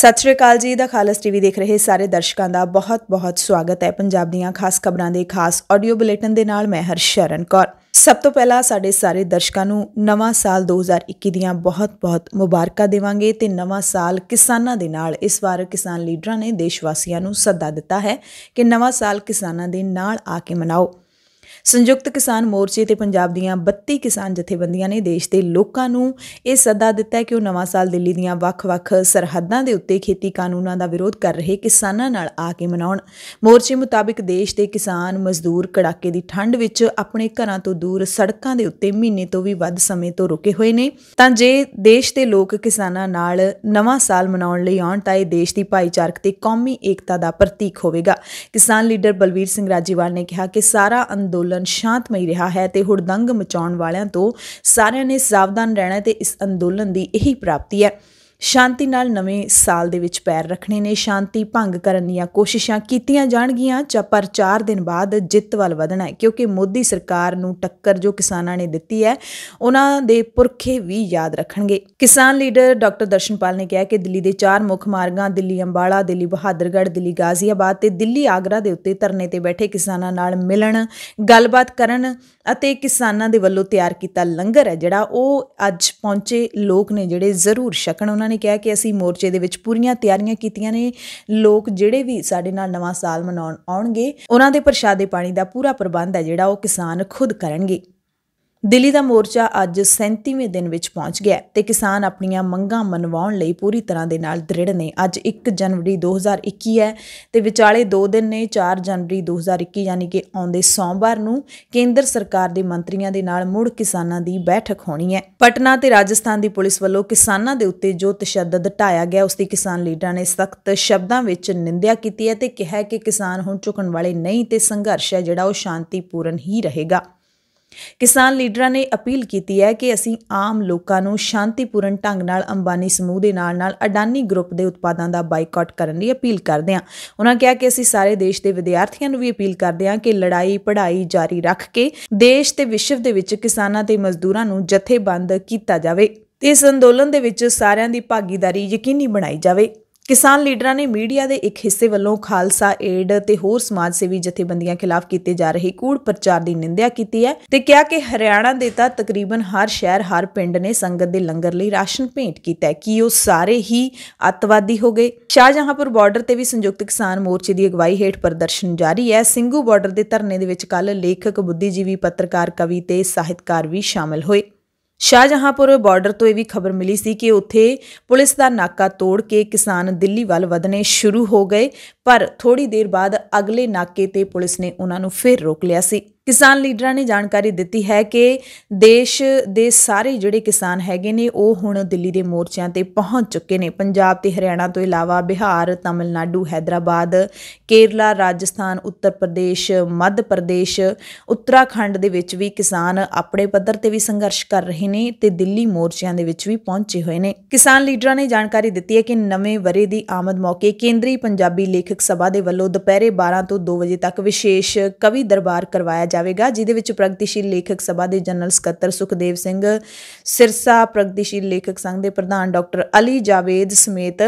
ਸਤਿ ਸ਼੍ਰੀ ਅਕਾਲ ਜੀ ਦਾ ਖਾਲਸ ਟੀਵੀ ਦੇਖ ਰਹੇ ਸਾਰੇ ਦਰਸ਼ਕਾਂ ਦਾ ਬਹੁਤ-ਬਹੁਤ ਸਵਾਗਤ ਹੈ ਪੰਜਾਬ ਦੀਆਂ ਖਾਸ ਖਬਰਾਂ ਦੇ ਖਾਸ ਆਡੀਓ ਬੁਲੇਟਿਨ ਦੇ ਨਾਲ ਮੈਂ ਹਰਸ਼ਰਨ ਕੌਰ ਸਭ ਤੋਂ ਪਹਿਲਾਂ ਸਾਡੇ ਸਾਰੇ ਦਰਸ਼ਕਾਂ ਨੂੰ ਨਵਾਂ ਸਾਲ 2021 ਦੀਆਂ ਬਹੁਤ-ਬਹੁਤ ਮੁਬਾਰਕਾਂ ਦੇਵਾਂਗੇ ਤੇ ਨਵਾਂ ਸਾਲ ਕਿਸਾਨਾਂ ਦੇ ਨਾਲ ਇਸ ਵਾਰ ਕਿਸਾਨ ਲੀਡਰਾਂ ਨੇ ਦੇਸ਼ ਵਾਸੀਆਂ ਨੂੰ ਸੱਦਾ ਦਿੱਤਾ ਹੈ ਕਿ ਨਵਾਂ ਸਾਲ ਕਿਸਾਨਾਂ ਦੇ ਨਾਲ ਆ ਕੇ ਮਨਾਓ ਸੰਯੁਕਤ ਕਿਸਾਨ ਮੋਰਚੇ ਤੇ ਪੰਜਾਬ ਦੀਆਂ 32 ਕਿਸਾਨ ਜਥੇਬੰਦੀਆਂ ਨੇ ਦੇਸ਼ ਦੇ ਲੋਕਾਂ ਨੂੰ ਇਹ ਸੱਦਾ ਦਿੱਤਾ ਹੈ ਕਿ ਉਹ ਨਵਾਂ ਸਾਲ ਦਿੱਲੀ ਦੀਆਂ ਵੱਖ-ਵੱਖ ਸਰਹੱਦਾਂ ਦੇ ਉੱਤੇ ਖੇਤੀ ਕਾਨੂੰਨਾਂ ਦਾ ਵਿਰੋਧ ਕਰ ਰਹੇ ਕਿਸਾਨਾਂ ਨਾਲ ਆ ਕੇ ਮਨਾਉਣ ਮੋਰਚੇ ਮੁਤਾਬਕ ਦੇਸ਼ ਦੇ ਕਿਸਾਨ ਮਜ਼ਦੂਰ ਕੜਾਕੇ ਦੀ ਠੰਡ ਵਿੱਚ ਆਪਣੇ ਘਰਾਂ ਤੋਂ ਦੂਰ ਸੜਕਾਂ ਦੇ ਉੱਤੇ ਮਹੀਨੇ ਤੋਂ ਵੀ ਵੱਧ ਸਮੇਂ ਤੋਂ ਰੁਕੇ ਹੋਏ ਨੇ ਤਾਂ ਜੇ ਦੇਸ਼ ਦੇ ਲੋਕ ਕਿਸਾਨਾਂ ਨਾਲ ਨਵਾਂ ਸਾਲ ਮਨਾਉਣ ਲਈ ਆਉਣ ਤਾਂ ਇਹ ਦੇਸ਼ ਦੀ ਭਾਈਚਾਰਕ ਤੇ ਕੌਮੀ ਏਕਤਾ ਦਾ ਪ੍ਰਤੀਕ ਹੋਵੇਗਾ ਕਿਸਾਨ ਲੀਡਰ ਬਲਵੀਰ ਸਿੰਘ ਰਾਜੀਵਾਲ ਨੇ ਕਿਹਾ ਕਿ ਸਾਰਾ ਅੰਦੋਲਨ ਅੰਦੋਲਨ ਸ਼ਾਂਤਮਈ ਰਿਹਾ ਹੈ ਤੇ ਹੁੜਦੰਗ ਮਚਾਉਣ ਵਾਲਿਆਂ ਤੋਂ ਸਾਰਿਆਂ ਨੇ ਸਾਵਧਾਨ ਰਹਿਣਾ ਤੇ ਇਸ ਅੰਦੋਲਨ ਦੀ ਇਹੀ ਪ੍ਰਾਪਤੀ ਹੈ ਸ਼ਾਂਤੀ ਨਾਲ ਨਵੇਂ ਸਾਲ ਦੇ ਵਿੱਚ ਪੈਰ ਰੱਖਣੇ ਨੇ ਸ਼ਾਂਤੀ ਭੰਗ ਕਰਨ ਦੀਆਂ ਕੋਸ਼ਿਸ਼ਾਂ ਕੀਤੀਆਂ ਜਾਣਗੀਆਂ ਜਾਂ ਪਰ 4 ਦਿਨ ਬਾਅਦ ਜਿੱਤ ਵੱਲ ਵਧਣਾ ਹੈ ਕਿਉਂਕਿ ਮੋਦੀ ਸਰਕਾਰ ਨੂੰ ਟੱਕਰ ਜੋ ਕਿਸਾਨਾਂ ਨੇ ਦਿੱਤੀ ਹੈ ਉਹਨਾਂ ਦੇ ਪੁਰਖੇ ਵੀ ਯਾਦ ਰੱਖਣਗੇ ਕਿਸਾਨ ਲੀਡਰ ਡਾਕਟਰ ਦਰਸ਼ਨਪਾਲ ਨੇ ਕਿਹਾ ਕਿ ਦਿੱਲੀ ਦੇ ਚਾਰ ਮੁੱਖ ਮਾਰਗਾਂ ਦਿੱਲੀ ਅੰਬਾਲਾ ਦਿੱਲੀ ਬਹਾਦਰਗੜ੍ਹ ਦਿੱਲੀ ਗਾਜ਼ੀਆਬਾਦ ਤੇ ਦਿੱਲੀ ਆਗਰਾ ਦੇ ਉੱਤੇ ਧਰਨੇ ਤੇ ਬੈਠੇ ਕਿਸਾਨਾਂ ਨਾਲ ਮਿਲਣ ਗੱਲਬਾਤ ਕਰਨ ਅਤੇ ਕਿਸਾਨਾਂ ਦੇ ਵੱਲੋਂ ਤਿਆਰ ਕੀਤਾ ਲੰਗਰ ਹੈ ਜਿਹੜਾ ਉਹ ਅੱਜ ਪਹੁੰਚੇ ਲੋਕ ਨੇ ਜਿਹੜੇ ਜ਼ਰੂਰ ਸ਼ਕਣ ਉਹਨਾਂ ਨੇ ਕਿਹਾ ਕਿ ਅਸੀਂ ਮੋਰਚੇ ਦੇ ਵਿੱਚ ਪੂਰੀਆਂ ਤਿਆਰੀਆਂ ਕੀਤੀਆਂ ਨੇ ਲੋਕ ਜਿਹੜੇ ਵੀ ਸਾਡੇ ਨਾਲ ਨਵਾਂ ਸਾਲ ਮਨਾਉਣ ਆਉਣਗੇ ਉਹਨਾਂ ਦੇ ਪ੍ਰਸ਼ਾਦੇ ਪਾਣੀ ਦਾ ਪੂਰਾ ਪ੍ਰਬੰਧ ਹੈ ਜਿਹੜਾ ਉਹ ਕਿਸਾਨ ਖੁਦ ਕਰਨਗੇ ਦਿੱਲੀ ਦਾ ਮੋਰਚਾ ਅੱਜ 37ਵੇਂ ਦਿਨ ਵਿੱਚ ਪਹੁੰਚ ਗਿਆ ਤੇ ਕਿਸਾਨ ਆਪਣੀਆਂ ਮੰਗਾਂ ਮਨਵਾਉਣ ਲਈ ਪੂਰੀ ਤਰ੍ਹਾਂ ਦੇ ਨਾਲ ਦ੍ਰਿੜ ਨੇ ਅੱਜ 1 ਜਨਵਰੀ 2021 ਹੈ ਤੇ ਵਿਚਾਲੇ 2 ਦਿਨ ਨੇ 4 ਜਨਵਰੀ 2021 ਯਾਨੀ ਕਿ ਆਉਂਦੇ ਸੋਮਵਾਰ ਨੂੰ ਕੇਂਦਰ ਸਰਕਾਰ ਦੇ ਮੰਤਰੀਆਂ ਦੇ ਨਾਲ ਮੁੜ ਕਿਸਾਨਾਂ ਦੀ ਬੈਠਕ ਹੋਣੀ ਹੈ ਪਟਨਾ ਤੇ ਰਾਜਸਥਾਨ ਦੀ ਪੁਲਿਸ ਵੱਲੋਂ ਕਿਸਾਨਾਂ ਦੇ ਉੱਤੇ ਜੋ ਤਸ਼ੱਦਦ ਢਾਇਆ ਗਿਆ ਉਸ ਦੀ ਕਿਸਾਨ ਲੀਡਰਾਂ ਨੇ ਸਖਤ ਸ਼ਬਦਾਂ ਵਿੱਚ ਨਿੰਦਿਆ ਕੀਤੀ ਹੈ ਤੇ ਕਿਹਾ ਕਿ ਕਿਸਾਨ ਹੁਣ ਝੁਕਣ ਵਾਲੇ ਨਹੀਂ ਤੇ ਸੰਘਰਸ਼ ਹੈ ਜਿਹੜਾ ਉਹ ਸ਼ਾਂਤੀਪੂਰਨ ਹੀ ਰਹੇਗਾ ਕਿਸਾਨ ਲੀਡਰਾਂ ਨੇ ਅਪੀਲ ਕੀਤੀ ਹੈ ਕਿ ਅਸੀਂ ਆਮ ਲੋਕਾਂ ਨੂੰ ਸ਼ਾਂਤੀਪੂਰਨ ਢੰਗ ਨਾਲ ਅੰਬਾਨੀ ਸਮੂਹ ਦੇ ਨਾਲ ਨਾਲ ਅਡਾਨੀ ਗਰੁੱਪ ਦੇ ਉਤਪਾਦਾਂ ਦਾ ਬਾਈਕਾਟ ਕਰਨ ਦੀ ਅਪੀਲ ਕਰਦੇ ਹਾਂ ਉਹਨਾਂ ਕਿਹਾ ਕਿ ਅਸੀਂ ਸਾਰੇ ਦੇਸ਼ ਦੇ ਵਿਦਿਆਰਥੀਆਂ ਨੂੰ ਵੀ ਅਪੀਲ ਕਰਦੇ ਹਾਂ ਕਿ ਲੜਾਈ ਪੜ੍ਹਾਈ ਜਾਰੀ ਰੱਖ ਕੇ ਦੇਸ਼ ਤੇ ਵਿਸ਼ਵ ਦੇ ਵਿੱਚ ਕਿਸਾਨਾਂ ਤੇ ਮਜ਼ਦੂਰਾਂ ਨੂੰ ਜਥੇਬੰਦ ਕੀਤਾ ਜਾਵੇ ਤੇ ਇਸ ਅੰਦੋਲਨ ਦੇ ਵਿੱਚ ਸਾਰਿਆਂ ਦੀ ਭਾਗੀਦਾਰੀ ਯਕੀਨੀ ਬਣਾਈ ਜਾਵੇ ਕਿਸਾਨ ਲੀਡਰਾਂ ਨੇ ਮੀਡੀਆ ਦੇ ਇੱਕ ਹਿੱਸੇ ਵੱਲੋਂ ਖਾਲਸਾ ਏਡ ਤੇ ਹੋਰ ਸਮਾਜ ਸੇਵੀ ਜਥੇਬੰਦੀਆਂ ਖਿਲਾਫ ਕੀਤੇ ਜਾ ਰਹੇ ਕੂੜ ਪ੍ਰਚਾਰ ਦੀ ਨਿੰਦਿਆ ਕੀਤੀ ਹੈ ਤੇ ਕਿਹਾ ਕਿ ਹਰਿਆਣਾ ਦੇ ਤਾਂ ਤਕਰੀਬਨ ਹਰ ਸ਼ਹਿਰ ਹਰ ਪਿੰਡ ਨੇ ਸੰਗਤ ਦੇ ਲੰਗਰ ਲਈ ਰਾਸ਼ਨ ਭੇਂਟ ਕੀਤਾ ਹੈ ਕਿ ਉਹ ਸਾਰੇ ਹੀ ਅਤਵਾਦੀ ਹੋ ਗਏ ਸ਼ਾਹਜਹਾਂਪੁਰ ਬਾਰਡਰ ਤੇ ਵੀ ਸੰਯੁਕਤ ਕਿਸਾਨ ਮੋਰਚੇ ਦੀ ਅਗਵਾਈ ਹੇਠ ਪ੍ਰਦਰਸ਼ਨ ਜਾਰੀ ਹੈ ਸਿੰਘੂ ਬਾਰਡਰ ਦੇ ਧਰਨੇ ਦੇ ਵਿੱਚ ਕੱਲ ਲੇਖਕ ਬੁੱਧੀਜੀਵੀ ਪੱਤਰਕਾਰ ਕਵੀ ਤੇ ਸਾਹਿਤਕਾਰ ਵੀ ਸ਼ਾਮਲ ਹੋਏ ਸ਼ਾਹਜਹਾਂਪੁਰ ਬਾਰਡਰ ਤੋਂ ਇਹ ਵੀ ਖਬਰ ਮਿਲੀ ਸੀ ਕਿ ਉੱਥੇ ਪੁਲਿਸ ਦਾ ਨਾਕਾ ਤੋੜ ਕੇ ਕਿਸਾਨ ਦਿੱਲੀ ਵੱਲ ਵਧਨੇ ਸ਼ੁਰੂ ਹੋ ਗਏ ਪਰ ਥੋੜੀ ਦੇਰ ਬਾਅਦ ਅਗਲੇ ਨਾਕੇ ਤੇ ਪੁਲਿਸ ਨੇ ਉਹਨਾਂ ਨੂੰ ਫਿਰ ਰੋਕ ਲਿਆ ਸੀ ਕਿਸਾਨ ਲੀਡਰਾਂ ਨੇ ਜਾਣਕਾਰੀ ਦਿੱਤੀ ਹੈ ਕਿ ਦੇਸ਼ ਦੇ ਸਾਰੇ ਜਿਹੜੇ ਕਿਸਾਨ ਹੈਗੇ ਨੇ ਉਹ ਹੁਣ ਦਿੱਲੀ ਦੇ ਮੋਰਚਿਆਂ ਤੇ ਪਹੁੰਚ ਚੁੱਕੇ ਨੇ ਪੰਜਾਬ ਤੇ ਹਰਿਆਣਾ ਤੋਂ ਇਲਾਵਾ ਬਿਹਾਰ, ਤਮਿਲਨਾਡੂ, ਹైదరాబాద్, ਕੇਰਲਾ, ਰਾਜਸਥਾਨ, ਉੱਤਰ ਪ੍ਰਦੇਸ਼, ਮੱਧ ਪ੍ਰਦੇਸ਼, ਉੱਤਰਾਖੰਡ ਦੇ ਵਿੱਚ ਵੀ ਕਿਸਾਨ ਆਪਣੇ ਪੱਧਰ ਤੇ ਵੀ ਸੰਘਰਸ਼ ਕਰ ਰਹੇ ਨੇ ਤੇ ਦਿੱਲੀ ਮੋਰਚਿਆਂ ਦੇ ਵਿੱਚ ਵੀ ਪਹੁੰਚੇ ਹੋਏ ਨੇ ਕਿਸਾਨ ਲੀਡਰਾਂ ਨੇ ਜਾਣਕਾਰੀ ਦਿੱਤੀ ਹੈ ਕਿ ਨਵੇਂ ਵਰੇ ਦੀ ਆਮਦ ਮੌਕੇ ਕੇਂਦਰੀ ਪੰਜਾਬੀ ਲੇਖਕ ਸਾਹਿਤਕ ਸਭਾ ਦੇ ਵੱਲੋਂ ਦੁਪਹਿਰੇ 12 ਤੋਂ 2 ਵਜੇ ਤੱਕ ਵਿਸ਼ੇਸ਼ ਕਵੀ ਦਰਬਾਰ ਕਰਵਾਇਆ ਜਾਵੇਗਾ ਜਿਦੇ ਵਿੱਚ ਪ੍ਰਗਤੀਸ਼ੀਲ ਲੇਖਕ ਸਭਾ ਦੇ ਜਨਰਲ ਸਕੱਤਰ ਸੁਖਦੇਵ ਸਿੰਘ ਸਿਰਸਾ ਪ੍ਰਗਤੀਸ਼ੀਲ ਲੇਖਕ ਸੰਘ ਦੇ ਪ੍ਰਧਾਨ ਡਾਕਟਰ ਅਲੀ ਜਾਵੇਦ ਸਮੇਤ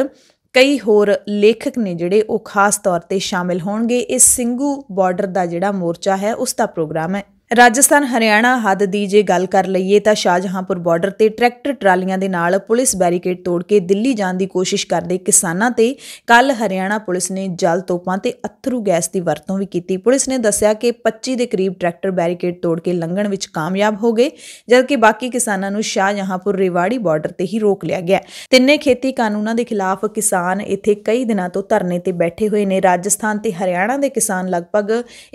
ਕਈ ਹੋਰ ਲੇਖਕ ਨੇ ਜਿਹੜੇ ਉਹ ਖਾਸ ਤੌਰ ਤੇ ਸ਼ਾਮਿਲ ਹੋਣਗੇ ਇਸ ਸਿੰਘੂ ਬਾਰਡਰ ਦਾ ਜਿਹੜਾ ਮੋਰਚਾ ਹੈ ਉਸ ਦਾ ਪ੍ਰੋਗਰਾਮ ਹੈ ਰਾਜਸਥਾਨ ਹਰਿਆਣਾ ਹੱਦ ਦੀ ਜੇ ਗੱਲ ਕਰ ਲਈਏ ਤਾਂ ਸ਼ਾਹਜਹਾਂਪੁਰ ਬਾਰਡਰ ਤੇ ਟਰੈਕਟਰ ਟਰਾਲੀਆਂ ਦੇ ਨਾਲ ਪੁਲਿਸ ਬੈਰੀਕੇਡ ਤੋੜ ਕੇ ਦਿੱਲੀ ਜਾਣ ਦੀ ਕੋਸ਼ਿਸ਼ ਕਰਦੇ ਕਿਸਾਨਾਂ ਤੇ ਕੱਲ ਹਰਿਆਣਾ ਪੁਲਿਸ ਨੇ ਜਲ ਤੋਪਾਂ ਤੇ ਅਥਰੂ ਗੈਸ ਦੀ ਵਰਤੋਂ ਵੀ ਕੀਤੀ ਪੁਲਿਸ ਨੇ ਦੱਸਿਆ ਕਿ 25 ਦੇ ਕਰੀਬ ਟਰੈਕਟਰ ਬੈਰੀਕੇਡ ਤੋੜ ਕੇ ਲੰਘਣ ਵਿੱਚ ਕਾਮਯਾਬ ਹੋ ਗਏ ਜਦਕਿ ਬਾਕੀ ਕਿਸਾਨਾਂ ਨੂੰ ਸ਼ਾਹਜਹਾਂਪੁਰ ਰਿਵਾੜੀ ਬਾਰਡਰ ਤੇ ਹੀ ਰੋਕ ਲਿਆ ਗਿਆ ਤਿੰਨੇ ਖੇਤੀ ਕਾਨੂੰਨਾਂ ਦੇ ਖਿਲਾਫ ਕਿਸਾਨ ਇੱਥੇ ਕਈ ਦਿਨਾਂ ਤੋਂ ਧਰਨੇ ਤੇ ਬੈਠੇ ਹੋਏ ਨੇ ਰਾਜਸਥਾਨ ਤੇ ਹਰਿਆਣਾ ਦੇ ਕਿਸਾਨ ਲਗਭਗ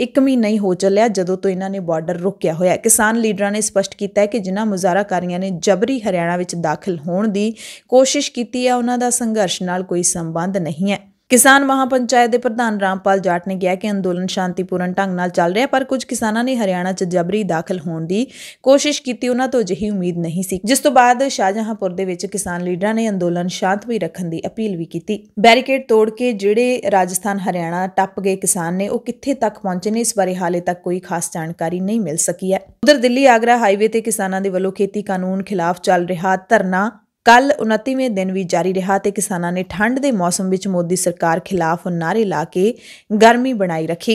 1 ਮਹੀਨਾ ਹੀ ਹੋ ਚੱਲਿਆ ਜਦੋਂ ਤੋਂ ਇਹਨਾਂ ਨੇ ਬਾਰਡਰ ਬਾਰਡਰ ਰੁਕਿਆ ਹੋਇਆ ਹੈ ਕਿਸਾਨ ਲੀਡਰਾਂ ਨੇ ਸਪਸ਼ਟ ਕੀਤਾ ਹੈ ਕਿ ਜਿਨ੍ਹਾਂ ਮੁਜ਼ਾਹਰਾਕਾਰੀਆਂ ਨੇ ਜਬਰੀ ਹਰਿਆਣਾ ਵਿੱਚ ਦਾਖਲ ਹੋਣ ਦੀ ਕੋਸ਼ਿਸ਼ ਕੀਤੀ ਹੈ ਉਹਨਾਂ ਦਾ ਸੰਘਰਸ਼ ਨਾਲ ਕੋਈ ਸੰਬੰਧ ਨਹੀਂ ਹੈ ਕਿਸਾਨ ਮਹਾਪੰਚਾਇਤ ਦੇ ਪ੍ਰਧਾਨ ਰਾਮਪਾਲ ਜਾਟ ਨੇ ਕਿਹਾ ਕਿ ਅੰਦੋਲਨ ਸ਼ਾਂਤੀਪੂਰਨ ਢੰਗ ਨਾਲ ਚੱਲ ਰਿਹਾ ਪਰ ਕੁਝ ਕਿਸਾਨਾਂ ਨੇ ਹਰਿਆਣਾ 'ਚ ਜਬਰੀ ਦਾਖਲ ਹੋਣ ਦੀ ਕੋਸ਼ਿਸ਼ ਕੀਤੀ ਉਹਨਾਂ ਤੋਂ ਅਜਿਹੀ ਉਮੀਦ ਨਹੀਂ ਸੀ ਜਿਸ ਤੋਂ ਬਾਅਦ ਸ਼ਾਹਜਹਾਂਪੁਰ ਦੇ ਵਿੱਚ ਕਿਸਾਨ ਲੀਡਰਾਂ ਨੇ ਅੰਦੋਲਨ ਸ਼ਾਂਤ ਵੀ ਰੱਖਣ ਦੀ ਅਪੀਲ ਵੀ ਕੀਤੀ ਬੈਰੀਕੇਡ ਤੋੜ ਕੇ ਜਿਹੜੇ ਰਾਜਸਥਾਨ ਹਰਿਆਣਾ ਟੱਪ ਗਏ ਕਿਸਾਨ ਨੇ ਉਹ ਕਿੱਥੇ ਤੱਕ ਪਹੁੰਚੇ ਨੇ ਇਸ ਬਾਰੇ ਹਾਲੇ ਤੱਕ ਕੋਈ ਖਾਸ ਜਾਣਕਾਰੀ ਨਹੀਂ ਮਿਲ ਸਕੀ ਹੈ ਉਧਰ ਦਿੱਲੀ ਆਗਰਾ ਹਾਈਵੇ ਤੇ ਕਿਸਾਨਾਂ ਦੇ ਵੱਲੋਂ ਖੇਤੀ ਕਾਨੂੰਨ ਖਿਲਾਫ ਚੱਲ ਰਿਹਾ ਧਰਨਾ ਕੱਲ 29ਵੇਂ ਦਿਨ ਵੀ ਜਾਰੀ ਰਿਹਾ ਤੇ ਕਿਸਾਨਾਂ ਨੇ ਠੰਡ ਦੇ ਮੌਸਮ ਵਿੱਚ ਮੋਦੀ ਸਰਕਾਰ ਖਿਲਾਫ ਨਾਰੇ ਲਾ ਕੇ ਗਰਮੀ ਬਣਾਈ ਰੱਖੀ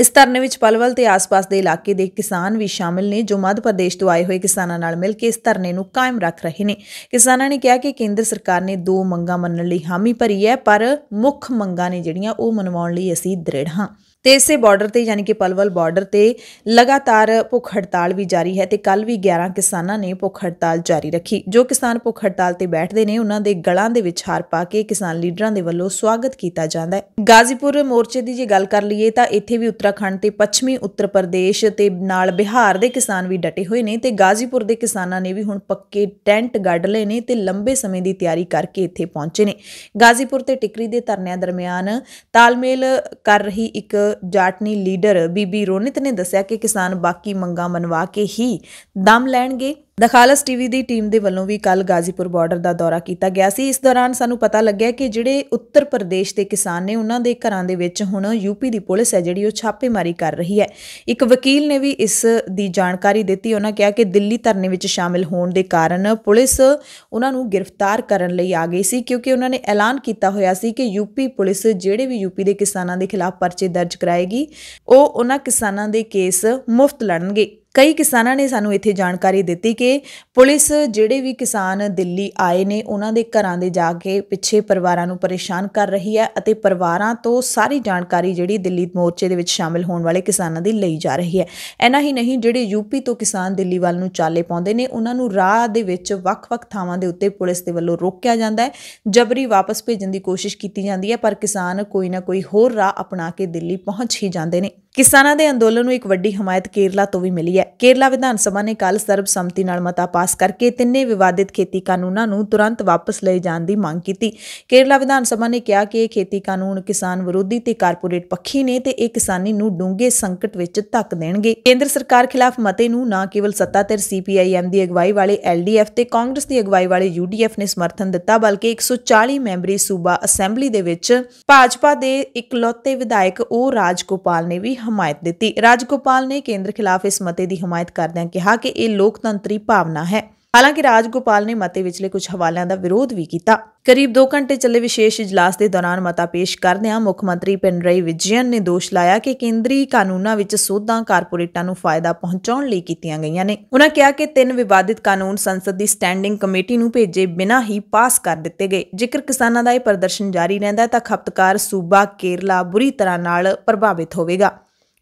ਇਸ ਧਰਨੇ ਵਿੱਚ ਪਲਵਲ ਤੇ ਆਸ-ਪਾਸ ਦੇ ਇਲਾਕੇ ਦੇ ਕਿਸਾਨ ਵੀ ਸ਼ਾਮਿਲ ਨੇ ਜੋ ਮੱਧ ਪ੍ਰਦੇਸ਼ ਤੋਂ ਆਏ ਹੋਏ ਕਿਸਾਨਾਂ ਨਾਲ ਮਿਲ ਕੇ ਇਸ ਧਰਨੇ ਨੂੰ ਕਾਇਮ ਰੱਖ ਰਹੇ ਨੇ ਕਿਸਾਨਾਂ ਨੇ ਕਿਹਾ ਕਿ ਕੇਂਦਰ ਸਰਕਾਰ ਨੇ ਦੋ ਮੰਗਾਂ ਮੰਨਣ ਲਈ ਹਾਮੀ ਭਰੀ ਹੈ ਪਰ ਮੁੱਖ ਮੰਗਾਂ ਨੇ ਜਿਹੜੀਆਂ ਉਹ ਮਨਵਾਉਣ ਲਈ ਅਸੀਂ ਦ੍ਰਿੜ ਹਾਂ ਤੇ ਇਸੇ ਬਾਰਡਰ ਤੇ ਯਾਨੀ ਕਿ ਪਲਵਲ ਬਾਰਡਰ ਤੇ ਲਗਾਤਾਰ ਭੁੱਖ ਹੜਤਾਲ ਵੀ ਜਾਰੀ ਹੈ ਤੇ ਕੱਲ ਵੀ 11 ਕਿਸਾਨਾਂ ਨੇ ਭੁੱਖ ਹੜਤਾਲ ਜਾਰੀ ਰੱਖੀ ਜੋ ਕਿਸਾਨ ਭੁੱਖ ਹੜਤਾਲ ਤੇ ਬੈਠਦੇ ਨੇ ਉਹਨਾਂ ਦੇ ਗਲਾਂ ਦੇ ਵਿੱਚ ਹਾਰ ਪਾ ਕੇ ਕਿਸਾਨ ਲੀਡਰਾਂ ਦੇ ਵੱਲੋਂ ਸਵਾਗਤ ਕੀਤਾ ਜਾਂਦਾ ਹੈ ਗਾਜ਼ੀਪੁਰ ਮੋਰਚੇ ਦੀ ਜੇ ਗੱਲ ਕਰ ਲਈਏ ਤਾਂ ਇੱਥੇ ਵੀ ਉੱਤਰਾਖੰਡ ਤੇ ਪੱਛਮੀ ਉੱਤਰ ਪ੍ਰਦੇਸ਼ ਤੇ ਨਾਲ ਬਿਹਾਰ ਦੇ ਕਿਸਾਨ ਵੀ ਡਟੇ ਹੋਏ ਨੇ ਤੇ ਗਾਜ਼ੀਪੁਰ ਦੇ ਕਿਸਾਨਾਂ ਨੇ ਵੀ ਹੁਣ ਪੱਕੇ ਟੈਂਟ ਗੱਡ ਲਏ ਨੇ ਤੇ ਲੰਬੇ ਸਮੇਂ ਦੀ ਤਿਆਰੀ ਕਰਕੇ ਇੱਥੇ ਪਹੁੰਚੇ ਨੇ ਗਾਜ਼ੀਪੁਰ ਤੇ ਟਿਕਰੀ ਦੇ ਧਰਨਿਆਂ ਦਰਮਿਆਨ ਤਾਲਮੇਲ ਕਰ ਰਹੀ ਇੱਕ ਜਾਟਨੀ ਲੀਡਰ ਬੀਬੀ ਰੋਨਿਤ ਨੇ ਦੱਸਿਆ ਕਿ ਕਿਸਾਨ ਬਾਕੀ ਮੰਗਾਂ ਮਨਵਾ ਕੇ ਹੀ ਦਮ ਲੈਣਗੇ ਦਾ ਖਾਲਸ ਟੀਵੀ ਦੀ ਟੀਮ ਦੇ ਵੱਲੋਂ ਵੀ ਕੱਲ ਗਾਜ਼ੀਪੁਰ ਬਾਰਡਰ ਦਾ ਦੌਰਾ ਕੀਤਾ ਗਿਆ ਸੀ ਇਸ ਦੌਰਾਨ ਸਾਨੂੰ ਪਤਾ ਲੱਗਿਆ ਕਿ ਜਿਹੜੇ ਉੱਤਰ ਪ੍ਰਦੇਸ਼ ਦੇ ਕਿਸਾਨ ਨੇ ਉਹਨਾਂ ਦੇ ਘਰਾਂ ਦੇ ਵਿੱਚ ਹੁਣ ਯੂਪੀ ਦੀ ਪੁਲਿਸ ਹੈ ਜਿਹੜੀ ਉਹ ਛਾਪੇਮਾਰੀ ਕਰ ਰਹੀ ਹੈ ਇੱਕ ਵਕੀਲ ਨੇ ਵੀ ਇਸ ਦੀ ਜਾਣਕਾਰੀ ਦਿੱਤੀ ਉਹਨਾਂ ਕਿਹਾ ਕਿ ਦਿੱਲੀ ਧਰਨੇ ਵਿੱਚ ਸ਼ਾਮਿਲ ਹੋਣ ਦੇ ਕਾਰਨ ਪੁਲਿਸ ਉਹਨਾਂ ਨੂੰ ਗ੍ਰਿਫਤਾਰ ਕਰਨ ਲਈ ਆ ਗਈ ਸੀ ਕਿਉਂਕਿ ਉਹਨਾਂ ਨੇ ਐਲਾਨ ਕੀਤਾ ਹੋਇਆ ਸੀ ਕਿ ਯੂਪੀ ਪੁਲਿਸ ਜਿਹੜੇ ਵੀ ਯੂਪੀ ਦੇ ਕਿਸਾਨਾਂ ਦੇ ਖਿਲਾਫ ਪਰਚੇ ਦਰਜ ਕਰਾਏਗੀ ਉਹ ਉਹਨਾਂ ਕਿਸਾਨਾਂ ਦੇ ਕੇਸ ਮੁਫਤ ਲੜਨਗੇ ਕਈ ਕਿਸਾਨਾਂ ਨੇ ਸਾਨੂੰ ਇੱਥੇ ਜਾਣਕਾਰੀ ਦਿੱਤੀ ਕਿ ਪੁਲਿਸ ਜਿਹੜੇ ਵੀ ਕਿਸਾਨ ਦਿੱਲੀ ਆਏ ਨੇ ਉਹਨਾਂ ਦੇ ਘਰਾਂ ਦੇ ਜਾ ਕੇ ਪਿੱਛੇ ਪਰਿਵਾਰਾਂ ਨੂੰ ਪਰੇਸ਼ਾਨ ਕਰ ਰਹੀ ਹੈ ਅਤੇ ਪਰਿਵਾਰਾਂ ਤੋਂ ਸਾਰੀ ਜਾਣਕਾਰੀ ਜਿਹੜੀ ਦਿੱਲੀ ਮੋਰਚੇ ਦੇ ਵਿੱਚ ਸ਼ਾਮਿਲ ਹੋਣ ਵਾਲੇ ਕਿਸਾਨਾਂ ਦੀ ਲਈ ਜਾ ਰਹੀ ਹੈ ਐਨਾ ਹੀ ਨਹੀਂ ਜਿਹੜੇ ਯੂਪੀ ਤੋਂ ਕਿਸਾਨ ਦਿੱਲੀ ਵੱਲ ਨੂੰ ਚਾਲੇ ਪਾਉਂਦੇ ਨੇ ਉਹਨਾਂ ਨੂੰ ਰਾਹ ਦੇ ਵਿੱਚ ਵੱਖ-ਵੱਖ ਥਾਵਾਂ ਦੇ ਉੱਤੇ ਪੁਲਿਸ ਦੇ ਵੱਲੋਂ ਰੋਕਿਆ ਜਾਂਦਾ ਹੈ ਜਬਰੀ ਵਾਪਸ ਭੇਜਣ ਦੀ ਕੋਸ਼ਿਸ਼ ਕੀਤੀ ਜਾਂਦੀ ਹੈ ਪਰ ਕਿਸਾਨ ਕੋਈ ਨਾ ਕੋਈ ਹੋਰ ਰਾਹ ਅਪਣਾ ਕੇ ਦਿੱਲੀ ਪਹੁੰਚ ਹੀ ਜਾਂਦੇ ਨੇ ਕਿਸਾਨਾਂ ਦੇ ਅੰਦੋਲਨ ਨੂੰ ਇੱਕ ਵੱਡੀ ਹਮਾਇਤ ਕੇਰਲਾ ਤੋਂ ਵੀ ਮਿਲੀ ਹੈ ਕੇਰਲਾ ਵਿਧਾਨ ਸਭਾ ਨੇ ਕੱਲ ਸਰਬਸੰਮਤੀ ਨਾਲ ਮਤਾ ਪਾਸ ਕਰਕੇ ਤਿੰਨੇ ਵਿਵਾਦਿਤ ਖੇਤੀ ਕਾਨੂੰਨਾਂ ਨੂੰ ਤੁਰੰਤ ਵਾਪਸ ਲਏ ਜਾਣ ਦੀ ਮੰਗ ਕੀਤੀ ਕੇਰਲਾ ਵਿਧਾਨ ਸਭਾ ਨੇ ਕਿਹਾ ਕਿ ਇਹ ਖੇਤੀ ਕਾਨੂੰਨ ਕਿਸਾਨ ਵਿਰੋਧੀ ਤੇ ਕਾਰਪੋਰੇਟ ਪੱਖੀ ਨੇ ਤੇ ਇਹ ਕਿਸਾਨੀ ਨੂੰ ਡੂੰਘੇ ਸੰਕਟ ਵਿੱਚ ਧੱਕ ਦੇਣਗੇ ਕੇਂਦਰ ਸਰਕਾਰ ਖਿਲਾਫ ਮਤੇ ਨੂੰ ਨਾ ਕੇਵਲ ਸੱਤਾਧਰ ਸੀਪੀਆਈਐਮ ਦੀ ਅਗਵਾਈ ਵਾਲੇ ਐਲਡੀਐਫ ਤੇ ਕਾਂਗਰਸ ਦੀ ਅਗਵਾਈ ਵਾਲੇ ਯੂਡੀਐਫ ਨੇ ਸਮਰਥਨ ਦਿੱਤਾ ਬਲਕਿ 140 ਮੈਂਬਰੀ ਸੂਬਾ ਅਸੈਂਬਲੀ ਦੇ ਵਿੱਚ ਭਾਜਪਾ ਦੇ ਇਕਲੌਤੇ ਵਿਧਾਇਕ ਉਹ ਰਾਜਗੋਪਾਲ ਨੇ ਵੀ ਹਮਾਇਤ ਦਿੱਤੀ ਰਾਜਗੋਪਾਲ ਨੇ ਕੇਂਦਰ ਖਿਲਾਫ ਇਸ ਮਤੇ ਦੀ ਹਮਾਇਤ ਕਰਦਿਆਂ ਕਿਹਾ ਕਿ ਇਹ ਲੋਕਤੰਤਰੀ ਭਾਵਨਾ ਹੈ ਹਾਲਾਂਕਿ ਰਾਜਗੋਪਾਲ ਨੇ ਮਤੇ ਵਿਚਲੇ ਕੁਝ ਹਵਾਲਿਆਂ ਦਾ ਵਿਰੋਧ ਵੀ ਕੀਤਾ ਕਰੀਬ 2 ਘੰਟੇ ਚੱਲੇ ਵਿਸ਼ੇਸ਼ ਇਜਲਾਸ ਦੇ ਦੌਰਾਨ ਮਤਾ ਪੇਸ਼ ਕਰਦਿਆਂ ਮੁੱਖ ਮੰਤਰੀ ਪਿੰਡਰਾਈ ਵਿਜੇਨ ਨੇ ਦੋਸ਼ ਲਾਇਆ ਕਿ ਕੇਂਦਰੀ ਕਾਨੂੰਨਾਂ ਵਿੱਚ ਸੋਧਾਂ ਕਾਰਪੋਰੇਟਾਂ ਨੂੰ ਫਾਇਦਾ ਪਹੁੰਚਾਉਣ ਲਈ ਕੀਤੀਆਂ ਗਈਆਂ ਨੇ ਉਹਨਾਂ ਕਿਹਾ ਕਿ ਤਿੰਨ ਵਿਵਾਦਿਤ ਕਾਨੂੰਨ ਸੰਸਦ ਦੀ ਸਟੈਂਡਿੰਗ ਕਮੇਟੀ ਨੂੰ ਭੇਜੇ ਬਿਨਾਂ ਹੀ ਪਾਸ ਕਰ ਦਿੱਤੇ ਗਏ ਜੇਕਰ ਕਿਸਾਨਾਂ ਦਾ ਇਹ ਪ੍ਰਦਰਸ਼ਨ ਜਾਰੀ ਰਹਿੰਦਾ ਤਾਂ ਖਪਤਕਾਰ ਸੂਬਾ ਕੇਰਲਾ ਬੁਰੀ ਤਰ੍ਹਾਂ ਨਾਲ ਪ੍ਰਭਾਵਿਤ ਹੋਵੇਗਾ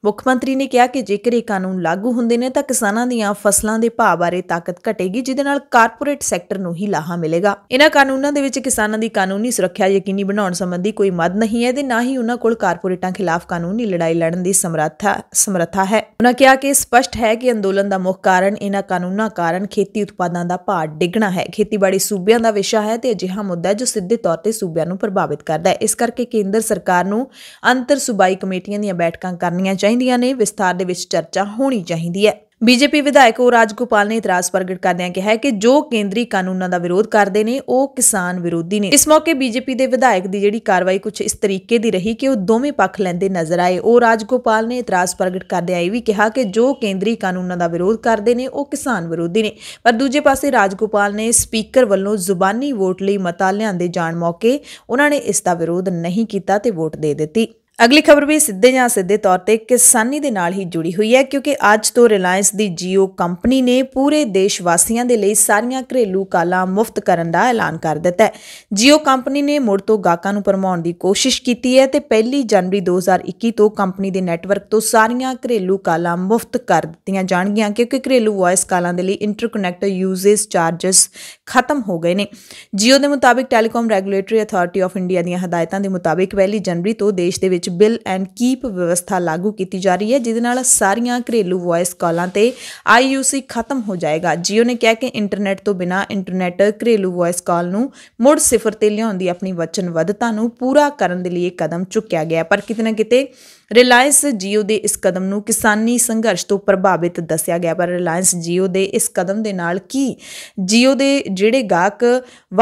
ਮੁੱਖ ਮੰਤਰੀ ਨੇ ਕਿਹਾ ਕਿ ਜੇਕਰ ਇਹ ਕਾਨੂੰਨ ਲਾਗੂ ਹੁੰਦੇ ਨੇ ਤਾਂ ਕਿਸਾਨਾਂ ਦੀਆਂ ਫਸਲਾਂ ਦੇ ਭਾਅ ਬਾਰੇ ਤਾਕਤ ਘਟੇਗੀ ਜਿਸ ਦੇ ਨਾਲ ਕਾਰਪੋਰੇਟ ਸੈਕਟਰ ਨੂੰ ਹੀ ਲਾਹਾ ਮਿਲੇਗਾ ਇਹਨਾਂ ਕਾਨੂੰਨਾਂ ਦੇ ਵਿੱਚ ਕਿਸਾਨਾਂ ਦੀ ਕਾਨੂੰਨੀ ਸੁਰੱਖਿਆ ਯਕੀਨੀ ਬਣਾਉਣ ਸੰਬੰਧੀ ਕੋਈ ਮਦ ਨਹੀਂ ਹੈ ਤੇ ਨਾ ਹੀ ਉਹਨਾਂ ਕੋਲ ਕਾਰਪੋਰੇਟਾਂ ਖਿਲਾਫ ਕਾਨੂੰਨੀ ਲੜਾਈ ਲੜਨ ਦੀ ਸਮਰੱਥਾ ਸਮਰੱਥਾ ਹੈ ਉਹਨਾਂ ਕਿਹਾ ਕਿ ਸਪਸ਼ਟ ਹੈ ਕਿ ਅੰਦੋਲਨ ਦਾ ਮੁੱਖ ਕਾਰਨ ਇਹਨਾਂ ਕਾਨੂੰਨਾਂ ਕਾਰਨ ਖੇਤੀ ਉਤਪਾਦਾਂ ਦਾ ਭਾਅ ਡਿੱਗਣਾ ਹੈ ਖੇਤੀਬਾੜੀ ਸੂਬਿਆਂ ਦਾ ਵਿਸ਼ਾ ਹੈ ਤੇ ਅਜਿਹਾ ਮੁੱਦਾ ਜੋ ਸਿੱਧੇ ਤੌਰ ਤੇ ਸੂਬਿਆਂ ਨੂੰ ਪ੍ਰਭਾਵਿਤ ਕਰਦਾ ਹੈ ਇਸ ਕਰਕੇ ਕੇਂਦਰ ਸਰਕਾਰ ਨੂੰ ਅੰਤਰ ਸੂਬਾਈ ਕਮੇਟੀਆਂ ਦੀਆਂ ਬੈਠਕਾਂ ਕਰਨੀਆਂ ਚਾਹੀਦੀਆਂ ਚਾਹੀਦੀਆਂ ਨੇ ਵਿਸਥਾਰ ਦੇ ਵਿੱਚ ਚਰਚਾ ਹੋਣੀ ਚਾਹੀਦੀ ਹੈ ਬੀਜੇਪੀ ਵਿਧਾਇਕ ਉਹ ਰਾਜਗੋਪਾਲ ਨੇ ਇਤਰਾਜ਼ ਪ੍ਰਗਟ ਕਰਦਿਆਂ ਕਿਹਾ ਕਿ ਜੋ ਕੇਂਦਰੀ ਕਾਨੂੰਨਾਂ ਦਾ ਵਿਰੋਧ ਕਰਦੇ ਨੇ ਉਹ ਕਿਸਾਨ ਵਿਰੋਧੀ ਨੇ ਇਸ ਮੌਕੇ ਬੀਜੇਪੀ ਦੇ ਵਿਧਾਇਕ ਦੀ ਜਿਹੜੀ ਕਾਰਵਾਈ ਕੁਝ ਇਸ ਤਰੀਕੇ ਦੀ ਰਹੀ ਕਿ ਉਹ ਦੋਵੇਂ ਪੱਖ ਲੈਂਦੇ ਨਜ਼ਰ ਆਏ ਉਹ ਰਾਜਗੋਪਾਲ ਨੇ ਇਤਰਾਜ਼ ਪ੍ਰਗਟ ਕਰਦਿਆਂ ਇਹ ਵੀ ਕਿਹਾ ਕਿ ਜੋ ਕੇਂਦਰੀ ਕਾਨੂੰਨਾਂ ਦਾ ਵਿਰੋਧ ਕਰਦੇ ਨੇ ਉਹ ਕਿਸਾਨ ਵਿਰੋਧੀ ਨੇ ਪਰ ਦੂਜੇ ਪਾਸੇ ਰਾਜਗੋਪਾਲ ਨੇ ਸਪੀਕਰ ਵੱਲੋਂ ਜ਼ੁਬਾਨੀ ਵੋਟ ਲਈ ਮਤਾ ਲਿਆਂਦੇ ਜਾਣ ਮੌਕੇ ਉਹਨਾਂ ਨੇ ਇਸ ਦਾ ਵਿਰੋਧ ਨਹੀਂ ਕੀਤਾ ਤੇ ਵੋਟ ਦੇ ਦਿੱਤੀ ਅਗਲੀ ਖਬਰ ਵੀ ਸਿੱਧੇ ਜਾਂ ਸਿੱਧੇ ਤੌਰ ਤੇ ਕਿਸਾਨੀ ਦੇ ਨਾਲ ਹੀ ਜੁੜੀ ਹੋਈ ਹੈ ਕਿਉਂਕਿ ਅੱਜ ਤੋਂ ਰਿਲਾਇੰਸ ਦੀ ਜੀਓ ਕੰਪਨੀ ਨੇ ਪੂਰੇ ਦੇਸ਼ ਵਾਸੀਆਂ ਦੇ ਲਈ ਸਾਰੀਆਂ ਘਰੇਲੂ ਕਾਲਾਂ ਮੁਫਤ ਕਰਨ ਦਾ ਐਲਾਨ ਕਰ ਦਿੱਤਾ ਹੈ ਜੀਓ ਕੰਪਨੀ ਨੇ ਮੁੜ ਤੋਂ ਗਾਹਕਾਂ ਨੂੰ ਪਰਮਾਉਣ ਦੀ ਕੋਸ਼ਿਸ਼ ਕੀਤੀ ਹੈ ਤੇ 1 ਜਨਵਰੀ 2021 ਤੋਂ ਕੰਪਨੀ ਦੇ ਨੈਟਵਰਕ ਤੋਂ ਸਾਰੀਆਂ ਘਰੇਲੂ ਕਾਲਾਂ ਮੁਫਤ ਕਰ ਦਿੱਤੀਆਂ ਜਾਣਗੀਆਂ ਕਿਉਂਕਿ ਘਰੇਲੂ ਵਾਇਸ ਕਾਲਾਂ ਦੇ ਲਈ ਇੰਟਰਕਨੈਕਟ ਯੂਜ਼ੇਸ ਚਾਰजेस ਖਤਮ ਹੋ ਗਏ ਨੇ ਜੀਓ ਦੇ ਮੁਤਾਬਿਕ Telecom regulatory authority of India ਦੀਆਂ ਹਦਾਇਤਾਂ ਦੇ ਮੁਤਾਬਿਕ 1 ਜਨਵਰੀ ਤੋਂ ਦੇਸ਼ ਦੇ ਵਿੱਚ ਬਿਲ ਐਂਡ ਕੀਪ ਵਿਵਸਥਾ ਲਾਗੂ ਕੀਤੀ ਜਾ ਰਹੀ ਹੈ ਜਿਹਦੇ ਨਾਲ ਸਾਰੀਆਂ ਘਰੇਲੂ ਵੌਇਸ ਕਾਲਾਂ ਤੇ ਆਈਯੂਸੀ ਖਤਮ ਹੋ ਜਾਏਗਾ Jio ਨੇ ਕਿਹਾ ਕਿ ਇੰਟਰਨੈਟ ਤੋਂ ਬਿਨਾ ਇੰਟਰਨੈਟ ਘਰੇਲੂ ਵੌਇਸ ਕਾਲ ਨੂੰ ਮੁੜ ਸਿਫਰ ਤੇ ਲਿਆਉਣ ਦੀ ਆਪਣੀ ਵਚਨਬੱਧਤਾ ਨੂੰ ਪੂਰਾ ਕਰਨ ਦੇ ਲਈ ਇਹ ਕਦਮ ਚੁੱਕਿਆ ਗਿਆ ਪਰ ਕਿਤੇ ਨਾ ਕਿਤੇ ਰਿਲਾਇੰਸ ਜੀਓ ਦੇ ਇਸ ਕਦਮ ਨੂੰ ਕਿਸਾਨੀ ਸੰਘਰਸ਼ ਤੋਂ ਪ੍ਰਭਾਵਿਤ ਦੱਸਿਆ ਗਿਆ ਪਰ ਰਿਲਾਇੰਸ ਜੀਓ ਦੇ ਇਸ ਕਦਮ ਦੇ ਨਾਲ ਕੀ ਜੀਓ ਦੇ ਜਿਹੜੇ ਗਾਹਕ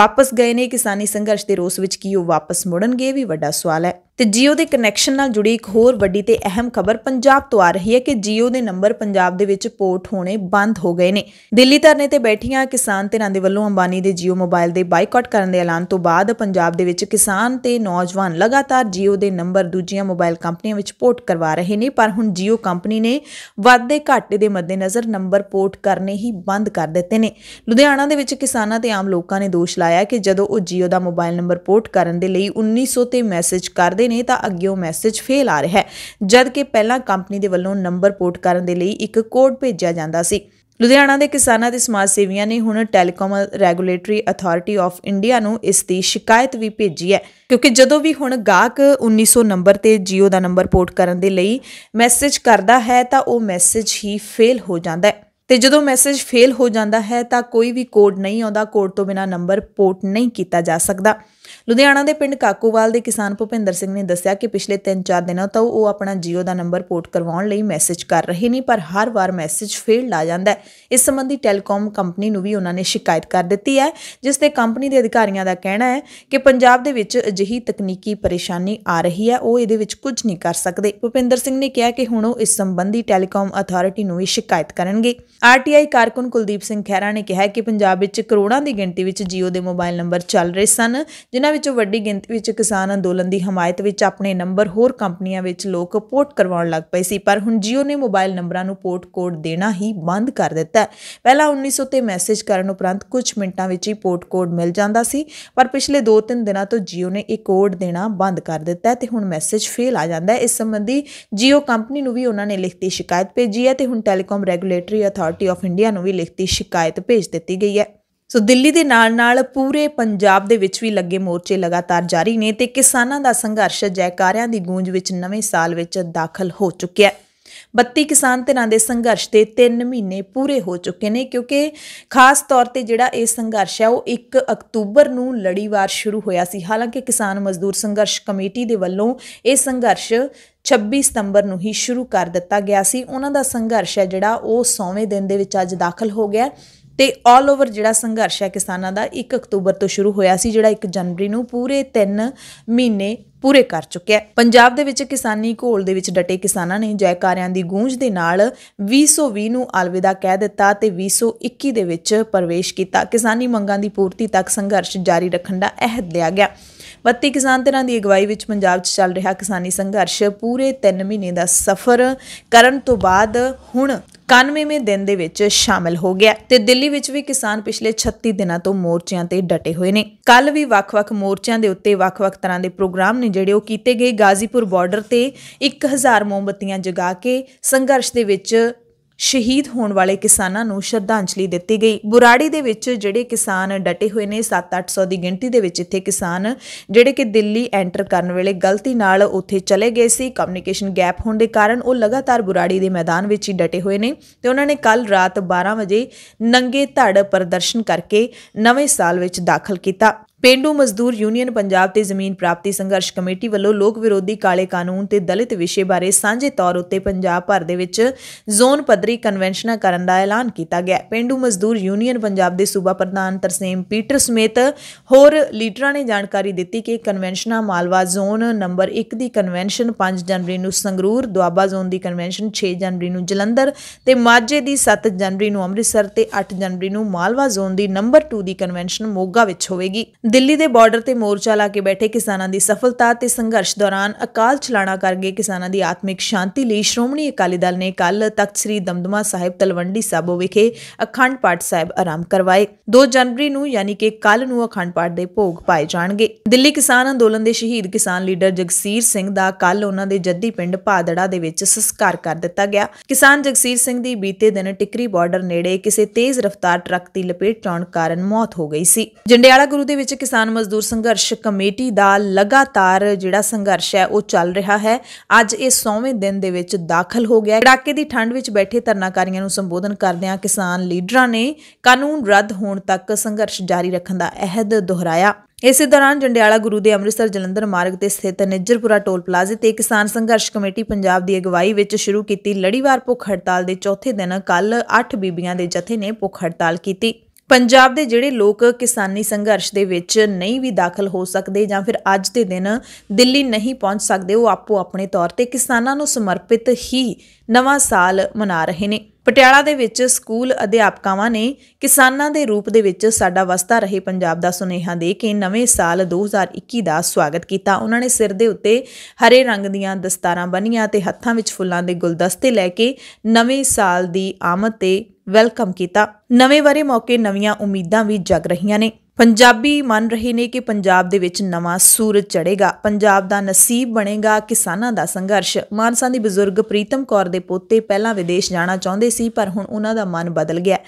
ਵਾਪਸ ਗਏ ਨੇ ਕਿਸਾਨੀ ਸੰਘਰਸ਼ ਦੇ ਰੋਸ ਵਿੱਚ ਕੀ ਉਹ ਵਾਪਸ ਮੁੜਨਗੇ ਵੀ ਵੱਡਾ ਸਵਾਲ ਹੈ ਤੇ ਜੀਓ ਦੇ ਕਨੈਕਸ਼ਨ ਨਾਲ ਜੁੜੀ ਇੱਕ ਹੋਰ ਵੱਡੀ ਤੇ ਅਹਿਮ ਖਬਰ ਪੰਜਾਬ ਤੋਂ ਆ ਰਹੀ ਹੈ ਕਿ ਜੀਓ ਦੇ ਨੰਬਰ ਪੰਜਾਬ ਦੇ ਵਿੱਚ ਪੋਰਟ ਹੋਣੇ ਬੰਦ ਹੋ ਗਏ ਨੇ ਦਿੱਲੀ ਧਰਨੇ ਤੇ ਬੈਠੀਆਂ ਕਿਸਾਨ ਧਿਰਾਂ ਦੇ ਵੱਲੋਂ ਅੰਬਾਨੀ ਦੇ ਜੀਓ ਮੋਬਾਈਲ ਦੇ ਬਾਈਕਾਟ ਕਰਨ ਦੇ ਐਲਾਨ ਤੋਂ ਬਾਅਦ ਪੰਜਾਬ ਦੇ ਵਿੱਚ ਕਿਸਾਨ ਤੇ ਨੌਜਵਾਨ ਲਗਾਤਾਰ ਜੀਓ ਦੇ ਨੰਬਰ ਦੂਜੀਆਂ ਮੋਬਾਈਲ ਕੰਪਨੀਆਂ ਵਿੱਚ ਪੋਰਟ ਕਰਵਾ ਰਹੇ ਨੇ ਪਰ ਹੁਣ Jio ਕੰਪਨੀ ਨੇ ਵਾਧੇ ਘਾਟੇ ਦੇ ਮੱਦੇਨਜ਼ਰ ਨੰਬਰ ਪੋਰਟ ਕਰਨੇ ਹੀ ਬੰਦ ਕਰ ਦਿੱਤੇ ਨੇ ਲੁਧਿਆਣਾ ਦੇ ਵਿੱਚ ਕਿਸਾਨਾਂ ਤੇ ਆਮ ਲੋਕਾਂ ਨੇ ਦੋਸ਼ ਲਾਇਆ ਕਿ ਜਦੋਂ ਉਹ Jio ਦਾ ਮੋਬਾਈਲ ਨੰਬਰ ਪੋਰਟ ਕਰਨ ਦੇ ਲਈ 1900 ਤੇ ਮੈਸੇਜ ਕਰਦੇ ਨੇ ਤਾਂ ਅੱਗੇ ਉਹ ਮੈਸੇਜ ਫੇਲ ਆ ਰਿਹਾ ਹੈ ਜਦ ਕਿ ਪਹਿਲਾਂ ਕੰਪਨੀ ਦੇ ਵੱਲੋਂ ਨੰਬਰ ਪੋਰਟ ਕਰਨ ਦੇ ਲਈ ਇੱਕ ਕੋਡ ਭੇਜਿਆ ਜਾਂਦਾ ਸੀ ਲੁਧਿਆਣਾ ਦੇ ਕਿਸਾਨਾਂ ਦੇ ਸਮਾਜ ਸੇਵੀਆਂ ਨੇ ਹੁਣ telecom regulatory authority of India ਨੂੰ ਇਸ ਦੀ ਸ਼ਿਕਾਇਤ ਵੀ ਭੇਜੀ ਹੈ ਕਿਉਂਕਿ ਜਦੋਂ ਵੀ ਹੁਣ ਗਾਹਕ 1900 ਨੰਬਰ ਤੇ Jio ਦਾ ਨੰਬਰ ਪੋਰਟ ਕਰਨ ਦੇ ਲਈ ਮੈਸੇਜ ਕਰਦਾ ਹੈ ਤਾਂ ਉਹ ਮੈਸੇਜ ਹੀ ਫੇਲ ਹੋ ਜਾਂਦਾ ਹੈ ਤੇ ਜਦੋਂ ਮੈਸੇਜ ਫੇਲ ਹੋ ਜਾਂਦਾ ਹੈ ਤਾਂ ਕੋਈ ਵੀ ਕੋਡ ਨਹੀਂ ਆਉਂਦਾ ਕੋਡ ਤੋਂ ਬਿਨਾ ਨੰਬਰ ਪੋਰਟ ਨਹੀਂ ਕੀਤਾ ਜਾ ਸਕਦਾ ਲੁਧਿਆਣਾ ਦੇ ਪਿੰਡ ਕਾਕੂਵਾਲ ਦੇ ਕਿਸਾਨ ਭੁਪਿੰਦਰ ਸਿੰਘ ਨੇ ਦੱਸਿਆ ਕਿ ਪਿਛਲੇ 3-4 ਦਿਨਾਂ ਤੋਂ ਉਹ ਆਪਣਾ Jio ਦਾ ਨੰਬਰ ਪੋਰਟ ਕਰਵਾਉਣ ਲਈ ਮੈਸੇਜ ਕਰ ਰਹੇ ਨੇ ਪਰ ਹਰ ਵਾਰ ਮੈਸੇਜ ਫੇਲ ਆ ਜਾਂਦਾ ਹੈ ਇਸ ਸੰਬੰਧੀ ਟੈਲੀਕਾਮ ਕੰਪਨੀ ਨੂੰ ਵੀ ਉਹਨਾਂ ਨੇ ਸ਼ਿਕਾਇਤ ਕਰ ਦਿੱਤੀ ਹੈ ਜਿਸ ਤੇ ਕੰਪਨੀ ਦੇ ਅਧਿਕਾਰੀਆਂ ਦਾ ਕਹਿਣਾ ਹੈ ਕਿ ਪੰਜਾਬ ਦੇ ਵਿੱਚ ਅਜਿਹੀ ਤਕਨੀਕੀ ਪਰੇਸ਼ਾਨੀ ਆ ਰਹੀ ਹੈ ਉਹ ਇਹਦੇ ਵਿੱਚ ਕੁਝ ਨਹੀਂ ਕਰ ਸਕਦੇ ਭੁਪਿੰਦਰ ਸਿੰਘ ਨੇ ਕਿਹਾ ਕਿ ਹੁਣ ਉਹ ਇਸ ਸੰਬੰਧੀ ਟੈਲੀਕਾਮ ਅਥਾਰਟੀ ਨੂੰ ਵੀ ਸ਼ਿਕਾਇਤ ਕਰਨਗੇ ਆਰਟੀਆਈ ਕਾਰਕੁਨ ਕੁਲਦੀਪ ਸਿੰਘ ਖਹਿਰਾ ਨੇ ਕਿਹਾ ਕਿ ਪੰਜਾਬ ਵਿੱਚ ਕਰੋੜਾਂ ਦੀ ਗਿਣਤੀ ਵਿੱਚ Jio ਦੇ ਮੋਬਾਈਲ ਨੰਬਰ ਚੱਲ ਰਹੇ ਸਨ ਜਿਨ੍ਹਾਂ ਵਿੱਚੋਂ ਵੱਡੀ ਗਿਣਤੀ ਵਿੱਚ ਕਿਸਾਨ ਅੰਦੋਲਨ ਦੀ ਹਮਾਇਤ ਵਿੱਚ ਆਪਣੇ ਨੰਬਰ ਹੋਰ ਕੰਪਨੀਆਂ ਵਿੱਚ ਲੋਕ ਪੋਰਟ ਕਰਵਾਉਣ ਲੱਗ ਪਏ ਸੀ ਪਰ ਹੁਣ Jio ਨੇ ਮੋਬਾਈਲ ਨੰਬਰਾਂ ਨੂੰ ਪੋਰਟ ਕੋਡ ਦੇਣਾ ਹੀ ਬੰਦ ਕਰ ਦਿੱਤਾ ਪਹਿਲਾਂ 1900 ਤੇ ਮੈਸੇਜ ਕਰਨ ਉਪਰੰਤ ਕੁਝ ਮਿੰਟਾਂ ਵਿੱਚ ਹੀ ਪੋਰਟ ਕੋਡ ਮਿਲ ਜਾਂਦਾ ਸੀ ਪਰ ਪਿਛਲੇ 2-3 ਦਿਨਾਂ ਤੋਂ Jio ਨੇ ਇਹ ਕੋਡ ਦੇਣਾ ਬੰਦ ਕਰ ਦਿੱਤਾ ਤੇ ਹੁਣ ਮੈਸੇਜ ਫੇਲ ਆ ਜਾਂਦਾ ਹੈ ਇਸ ਸੰਬੰਧੀ Jio ਕੰਪਨੀ ਨੂੰ ਵੀ ਉਹਨਾਂ ਨੇ ਲਿਖਤੀ ਸ਼ਿਕਾਇਤ ਭੇਜੀ ਹੈ ਤੇ ਹੁਣ telecom regulatory authority of India ਨੂੰ ਵੀ ਲਿਖਤੀ ਸ਼ਿਕਾਇਤ ਭੇਜ ਦਿੱਤੀ ਗਈ ਹੈ ਸੋ ਦਿੱਲੀ ਦੇ ਨਾਲ-ਨਾਲ ਪੂਰੇ ਪੰਜਾਬ ਦੇ ਵਿੱਚ ਵੀ ਲੱਗੇ ਮੋਰਚੇ ਲਗਾਤਾਰ ਜਾਰੀ ਨੇ ਤੇ ਕਿਸਾਨਾਂ ਦਾ ਸੰਘਰਸ਼ ਜੈਕਾਰਿਆਂ ਦੀ ਗੂੰਜ ਵਿੱਚ ਨਵੇਂ ਸਾਲ ਵਿੱਚ ਦਾਖਲ ਹੋ ਚੁੱਕਿਆ ਹੈ 32 ਕਿਸਾਨ ਧਿਰਾਂ ਦੇ ਸੰਘਰਸ਼ ਦੇ 3 ਮਹੀਨੇ ਪੂਰੇ ਹੋ ਚੁੱਕੇ ਨੇ ਕਿਉਂਕਿ ਖਾਸ ਤੌਰ ਤੇ ਜਿਹੜਾ ਇਹ ਸੰਘਰਸ਼ ਹੈ ਉਹ 1 ਅਕਤੂਬਰ ਨੂੰ ਲੜੀਵਾਰ ਸ਼ੁਰੂ ਹੋਇਆ ਸੀ ਹਾਲਾਂਕਿ ਕਿਸਾਨ ਮਜ਼ਦੂਰ ਸੰਘਰਸ਼ ਕਮੇਟੀ ਦੇ ਵੱਲੋਂ ਇਹ ਸੰਘਰਸ਼ 26 ਸਤੰਬਰ ਨੂੰ ਹੀ ਸ਼ੁਰੂ ਕਰ ਦਿੱਤਾ ਗਿਆ ਸੀ ਉਹਨਾਂ ਦਾ ਸੰਘਰਸ਼ ਹੈ ਜਿਹੜਾ ਉਹ 100ਵੇਂ ਦਿਨ ਦੇ ਵਿੱਚ ਅੱਜ ਦਾਖਲ ਹੋ ਗਿਆ ਤੇ 올 ਓਵਰ ਜਿਹੜਾ ਸੰਘਰਸ਼ ਹੈ ਕਿਸਾਨਾਂ ਦਾ 1 ਅਕਤੂਬਰ ਤੋਂ ਸ਼ੁਰੂ ਹੋਇਆ ਸੀ ਜਿਹੜਾ 1 ਜਨਵਰੀ ਨੂੰ ਪੂਰੇ 3 ਮਹੀਨੇ ਪੂਰੇ ਕਰ ਚੁੱਕਿਆ ਪੰਜਾਬ ਦੇ ਵਿੱਚ ਕਿਸਾਨੀ ਘੋਲ ਦੇ ਵਿੱਚ ਡਟੇ ਕਿਸਾਨਾਂ ਨੇ ਜੈਕਾਰਿਆਂ ਦੀ ਗੂੰਜ ਦੇ ਨਾਲ 2020 ਨੂੰ ਅਲਵਿਦਾ ਕਹਿ ਦਿੱਤਾ ਤੇ 2021 ਦੇ ਵਿੱਚ ਪ੍ਰਵੇਸ਼ ਕੀਤਾ ਕਿਸਾਨੀ ਮੰਗਾਂ ਦੀ ਪੂਰਤੀ ਤੱਕ ਸੰਘਰਸ਼ ਜਾਰੀ ਰੱਖਣ ਦਾ ਅਹਿਦ ਲਿਆ ਗਿਆ 32 ਕਿਸਾਨ ਧਿਰਾਂ ਦੀ ਅਗਵਾਈ ਵਿੱਚ ਪੰਜਾਬ 'ਚ ਚੱਲ ਰਿਹਾ ਕਿਸਾਨੀ ਸੰਘਰਸ਼ ਪੂਰੇ 3 ਮਹੀਨੇ ਦਾ ਸਫ਼ਰ ਕਰਨ ਤੋਂ ਬਾਅਦ ਹੁਣ 91ਵੇਂ ਦਿਨ ਦੇ ਵਿੱਚ ਸ਼ਾਮਲ ਹੋ ਗਿਆ ਤੇ ਦਿੱਲੀ ਵਿੱਚ ਵੀ ਕਿਸਾਨ ਪਿਛਲੇ 36 ਦਿਨਾਂ ਤੋਂ ਮੋਰਚਿਆਂ ਤੇ ਡਟੇ ਹੋਏ ਨੇ ਕੱਲ ਵੀ ਵੱਖ-ਵੱਖ ਮੋਰਚਿਆਂ ਦੇ ਉੱਤੇ ਵੱਖ-ਵੱਖ ਤਰ੍ਹਾਂ ਦੇ ਪ੍ਰੋਗਰਾਮ ਨੇ ਜਿਹੜੇ ਉਹ ਕੀਤੇ ਗਏ ਗਾਜ਼ੀਪੁਰ ਬਾਰਡਰ ਤੇ 1000 ਮੋਮਬਤੀਆਂ ਜਗਾ ਕੇ ਸੰਘਰਸ਼ ਦੇ ਵਿੱਚ ਸ਼ਹੀਦ ਹੋਣ ਵਾਲੇ ਕਿਸਾਨਾਂ ਨੂੰ ਸ਼ਰਧਾਂਜਲੀ ਦਿੱਤੀ ਗਈ ਬੁਰਾੜੀ ਦੇ ਵਿੱਚ ਜਿਹੜੇ ਕਿਸਾਨ ਡਟੇ ਹੋਏ ਨੇ 7-800 ਦੀ ਗਿਣਤੀ ਦੇ ਵਿੱਚ ਇੱਥੇ ਕਿਸਾਨ ਜਿਹੜੇ ਕਿ ਦਿੱਲੀ ਐਂਟਰ ਕਰਨ ਵੇਲੇ ਗਲਤੀ ਨਾਲ ਉੱਥੇ ਚਲੇ ਗਏ ਸੀ ਕਮਿਊਨੀਕੇਸ਼ਨ ਗੈਪ ਹੋਣ ਦੇ ਕਾਰਨ ਉਹ ਲਗਾਤਾਰ ਬੁਰਾੜੀ ਦੇ ਮੈਦਾਨ ਵਿੱਚ ਹੀ ਡਟੇ ਹੋਏ ਨੇ ਤੇ ਉਹਨਾਂ ਨੇ ਕੱਲ ਰਾਤ 12 ਵਜੇ ਨੰਗੇ ਧੜ ਪ੍ਰਦਰਸ਼ਨ ਕਰਕੇ ਨਵੇਂ ਸਾਲ ਵਿੱਚ ਦਾਖਲ ਕੀਤਾ ਪੇਂਡੂ ਮਜ਼ਦੂਰ ਯੂਨੀਅਨ ਪੰਜਾਬ ਤੇ ਜ਼ਮੀਨ ਪ੍ਰਾਪਤੀ ਸੰਘਰਸ਼ ਕਮੇਟੀ ਵੱਲੋਂ ਲੋਕ ਵਿਰੋਧੀ ਕਾਲੇ ਕਾਨੂੰਨ ਤੇ ਦਲਿਤ ਵਿਸ਼ੇ ਬਾਰੇ ਸਾਂਝੇ ਤੌਰ ਉੱਤੇ ਪੰਜਾਬ ਭਰ ਦੇ ਵਿੱਚ ਜ਼ੋਨ ਪੱਧਰੀ ਕਨਵੈਨਸ਼ਨਾਂ ਕਰਨ ਦਾ ਐਲਾਨ ਕੀਤਾ ਗਿਆ ਪੇਂਡੂ ਮਜ਼ਦੂਰ ਯੂਨੀਅਨ ਪੰਜਾਬ ਦੇ ਸੂਬਾ ਪ੍ਰਧਾਨ ਤਰਸੇਮ ਪੀਟਰ ਸਮੇਤ ਹੋਰ ਲੀਡਰਾਂ ਨੇ ਜਾਣਕਾਰੀ ਦਿੱਤੀ ਕਿ ਕਨਵੈਨਸ਼ਨਾਂ ਮਾਲਵਾ ਜ਼ੋਨ ਨੰਬਰ 1 ਦੀ ਕਨਵੈਨਸ਼ਨ 5 ਜਨਵਰੀ ਨੂੰ ਸੰਗਰੂਰ ਦੁਆਬਾ ਜ਼ੋਨ ਦੀ ਕਨਵੈਨਸ਼ਨ 6 ਜਨਵਰੀ ਨੂੰ ਜਲੰਧਰ ਤੇ ਮਾਝੇ ਦੀ 7 ਜਨਵਰੀ ਨੂੰ ਅੰਮ੍ਰਿਤਸਰ ਤੇ 8 ਜਨਵਰੀ ਨੂੰ ਮਾਲਵਾ ਜ਼ੋਨ ਦੀ ਨੰਬਰ 2 ਦੀ ਕਨਵੈਨਸ਼ਨ ਮੋਗਾ ਵਿੱਚ ਹੋਵੇਗੀ ਦਿੱਲੀ ਦੇ ਬਾਰਡਰ ਤੇ ਮੋਰਚਾ ਲਾ ਕੇ ਬੈਠੇ ਕਿਸਾਨਾਂ ਦੀ ਸਫਲਤਾ ਤੇ ਸੰਘਰਸ਼ ਦੌਰਾਨ ਅਕਾਲ ਚਲਾਣਾ ਕਰ ਗਏ ਕਿਸਾਨਾਂ ਦੀ ਆਤਮਿਕ ਸ਼ਾਂਤੀ ਲਈ ਸ਼੍ਰੋਮਣੀ ਅਕਾਲੀ ਦਲ ਨੇ ਕੱਲ ਤਖਤ ਸ੍ਰੀ ਦਮਦਮਾ ਸਾਹਿਬ ਤਲਵੰਡੀ ਸਾਬੋ ਵਿਖੇ ਅਖੰਡ ਪਾਠ ਸਾਹਿਬ ਆਰੰਭ ਕਰਵਾਏ 2 ਜਨਵਰੀ ਨੂੰ ਯਾਨੀ ਕਿ ਕੱਲ ਨੂੰ ਅਖੰਡ ਪਾਠ ਦੇ ਭੋਗ ਪਾਏ ਜਾਣਗੇ ਦਿੱਲੀ ਕਿਸਾਨ ਅੰਦੋਲਨ ਦੇ ਸ਼ਹੀਦ ਕਿਸਾਨ ਲੀਡਰ ਜਗਸੀਰ ਸਿੰਘ ਦਾ ਕੱਲ ਉਹਨਾਂ ਦੇ ਜੱਦੀ ਪਿੰਡ ਭਾਦੜਾ ਦੇ ਵਿੱਚ ਸੰਸਕਾਰ ਕਰ ਦਿੱਤਾ ਗਿਆ ਕਿਸਾਨ ਜਗਸੀਰ ਸਿੰਘ ਦੀ ਬੀਤੇ ਦਿਨ ਟਿਕਰੀ ਬਾਰਡਰ ਨੇੜੇ ਕਿਸੇ ਤੇਜ਼ ਰਫ਼ਤਾਰ ਟਰੱਕ ਦੀ ਲਪੇਟ ਚੌਣ ਕਾਰਨ ਮੌਤ ਹੋ ਗਈ ਸੀ ਜੰਡਿਆਲਾ ਗੁਰੂ ਦੇ ਵਿੱਚ ਕਿਸਾਨ ਮਜ਼ਦੂਰ ਸੰਘਰਸ਼ ਕਮੇਟੀ ਦਾ ਲਗਾਤਾਰ ਜਿਹੜਾ ਸੰਘਰਸ਼ ਹੈ ਉਹ ਚੱਲ ਰਿਹਾ ਹੈ ਅੱਜ ਇਹ 100ਵੇਂ ਦਿਨ ਦੇ ਵਿੱਚ ਦਾਖਲ ਹੋ ਗਿਆ ਕੜਾਕੇ ਦੀ ਠੰਡ ਵਿੱਚ ਬੈਠੇ ਧਰਨਾਕਾਰੀਆਂ ਨੂੰ ਸੰਬੋਧਨ ਕਰਦਿਆਂ ਕਿਸਾਨ ਲੀਡਰਾਂ ਨੇ ਕਾਨੂੰਨ ਰੱਦ ਹੋਣ ਤੱਕ ਸੰਘਰਸ਼ ਜਾਰੀ ਰੱਖਣ ਦਾ ਅਹਿਦ ਦੁਹਰਾਇਆ ਇਸੇ ਦੌਰਾਨ ਜੰਡਿਆਲਾ ਗੁਰੂ ਦੇ ਅੰਮ੍ਰਿਤਸਰ ਜਲੰਧਰ ਮਾਰਗ ਤੇ ਸਥਿਤ ਨਿੱਜਰਪੁਰਾ ਟੋਲ ਪਲਾਜ਼ੇ ਤੇ ਕਿਸਾਨ ਸੰਘਰਸ਼ ਕਮੇਟੀ ਪੰਜਾਬ ਦੀ ਅਗਵਾਈ ਵਿੱਚ ਸ਼ੁਰੂ ਕੀਤੀ ਲੜੀਵਾਰ ਭੁੱਖ ਹੜਤਾਲ ਦੇ ਚੌਥੇ ਦਿਨ ਕੱਲ 8 ਬੀਬੀਆਂ ਦੇ ਜਥੇ ਨੇ ਭੁੱਖ ਹੜਤਾਲ ਕੀਤੀ ਪੰਜਾਬ ਦੇ ਜਿਹੜੇ ਲੋਕ ਕਿਸਾਨੀ ਸੰਘਰਸ਼ ਦੇ ਵਿੱਚ ਨਹੀਂ ਵੀ ਦਾਖਲ ਹੋ ਸਕਦੇ ਜਾਂ ਫਿਰ ਅੱਜ ਦੇ ਦਿਨ ਦਿੱਲੀ ਨਹੀਂ ਪਹੁੰਚ ਸਕਦੇ ਉਹ ਆਪੋ ਆਪਣੇ ਤੌਰ ਤੇ ਕਿਸਾਨਾਂ ਨੂੰ ਸਮਰਪਿਤ ਹੀ ਨਵਾਂ ਸਾਲ ਮਨਾ ਰਹੇ ਨੇ ਪਟਿਆਲਾ ਦੇ ਵਿੱਚ ਸਕੂਲ ਅਧਿਆਪਕਾਵਾਂ ਨੇ ਕਿਸਾਨਾਂ ਦੇ ਰੂਪ ਦੇ ਵਿੱਚ ਸਾਡਾ ਵਸਤਾ ਰਹੇ ਪੰਜਾਬ ਦਾ ਸੁਨੇਹਾ ਦੇ ਕੇ ਨਵੇਂ ਸਾਲ 2021 ਦਾ ਸਵਾਗਤ ਕੀਤਾ ਉਹਨਾਂ ਨੇ ਸਿਰ ਦੇ ਉੱਤੇ ਹਰੇ ਰੰਗ ਦੀਆਂ ਦਸਤਾਰਾਂ ਬੰਨੀਆਂ ਤੇ ਹੱਥਾਂ ਵਿੱਚ ਫੁੱਲਾਂ ਦੇ ਗੁਲਦਸਤੇ ਲੈ ਕੇ ਨਵੇਂ ਸਾਲ ਦੀ ਆਮਦ ਤੇ ਵੈਲਕਮ ਕੀਤਾ ਨਵੇਂ ਵਰੇ ਮੌਕੇ ਨਵੀਆਂ ਉਮੀਦਾਂ ਵੀ ਜਗ ਰਹੀਆਂ ਨੇ ਪੰਜਾਬੀ ਮੰਨ ਰਹੇ ਨੇ ਕਿ ਪੰਜਾਬ ਦੇ ਵਿੱਚ ਨਵਾਂ ਸੂਰਜ ਚੜੇਗਾ ਪੰਜਾਬ ਦਾ ਨਸੀਬ ਬਣੇਗਾ ਕਿਸਾਨਾਂ ਦਾ ਸੰਘਰਸ਼ ਮਾਨਸਾ ਦੀ ਬਜ਼ੁਰਗ ਪ੍ਰੀਤਮ ਕੌਰ ਦੇ ਪੋਤੇ ਪਹਿਲਾਂ ਵਿਦੇਸ਼ ਜਾਣਾ ਚਾਹੁੰਦੇ ਸੀ ਪਰ ਹੁਣ ਉਹਨਾਂ ਦਾ ਮਨ ਬਦਲ ਗਿਆ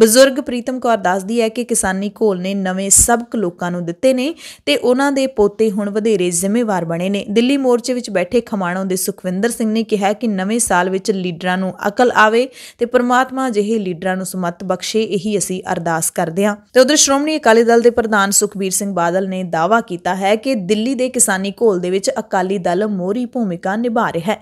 ਬਜ਼ੁਰਗ ਪ੍ਰੀਤਮ ਕੌਰ ਦੱਸਦੀ ਹੈ ਕਿ ਕਿਸਾਨੀ ਘੋਲ ਨੇ ਨਵੇਂ ਸਬਕ ਲੋਕਾਂ ਨੂੰ ਦਿੱਤੇ ਨੇ ਤੇ ਉਹਨਾਂ ਦੇ ਪੋਤੇ ਹੁਣ ਵਧੇਰੇ ਜ਼ਿੰਮੇਵਾਰ ਬਣੇ ਨੇ ਦਿੱਲੀ ਮੋਰਚੇ ਵਿੱਚ ਬੈਠੇ ਖਮਾਣੋਂ ਦੇ ਸੁਖਵਿੰਦਰ ਸਿੰਘ ਨੇ ਕਿਹਾ ਕਿ ਨਵੇਂ ਸਾਲ ਵਿੱਚ ਲੀਡਰਾਂ ਨੂੰ ਅਕਲ ਆਵੇ ਤੇ ਪ੍ਰਮਾਤਮਾ ਜਿਹੇ ਲੀਡਰਾਂ ਨੂੰ ਸਮਤ ਬਖਸ਼ੇ ਇਹੀ ਅਸੀਂ ਅਰਦਾਸ ਕਰਦੇ ਹਾਂ ਤੇ ਉਧਰ ਸ਼੍ਰੋਮਣੀ ਅਕਾਲੀ ਦਲ ਦੇ ਪ੍ਰਧਾਨ ਸੁਖਬੀਰ ਸਿੰਘ ਬਾਦਲ ਨੇ ਦਾਵਾ ਕੀਤਾ ਹੈ ਕਿ ਦਿੱਲੀ ਦੇ ਕਿਸਾਨੀ ਘੋਲ ਦੇ ਵਿੱਚ ਅਕਾਲੀ ਦਲ ਮੋਰੀ ਭੂਮਿਕਾ ਨਿਭਾ ਰਿਹਾ ਹੈ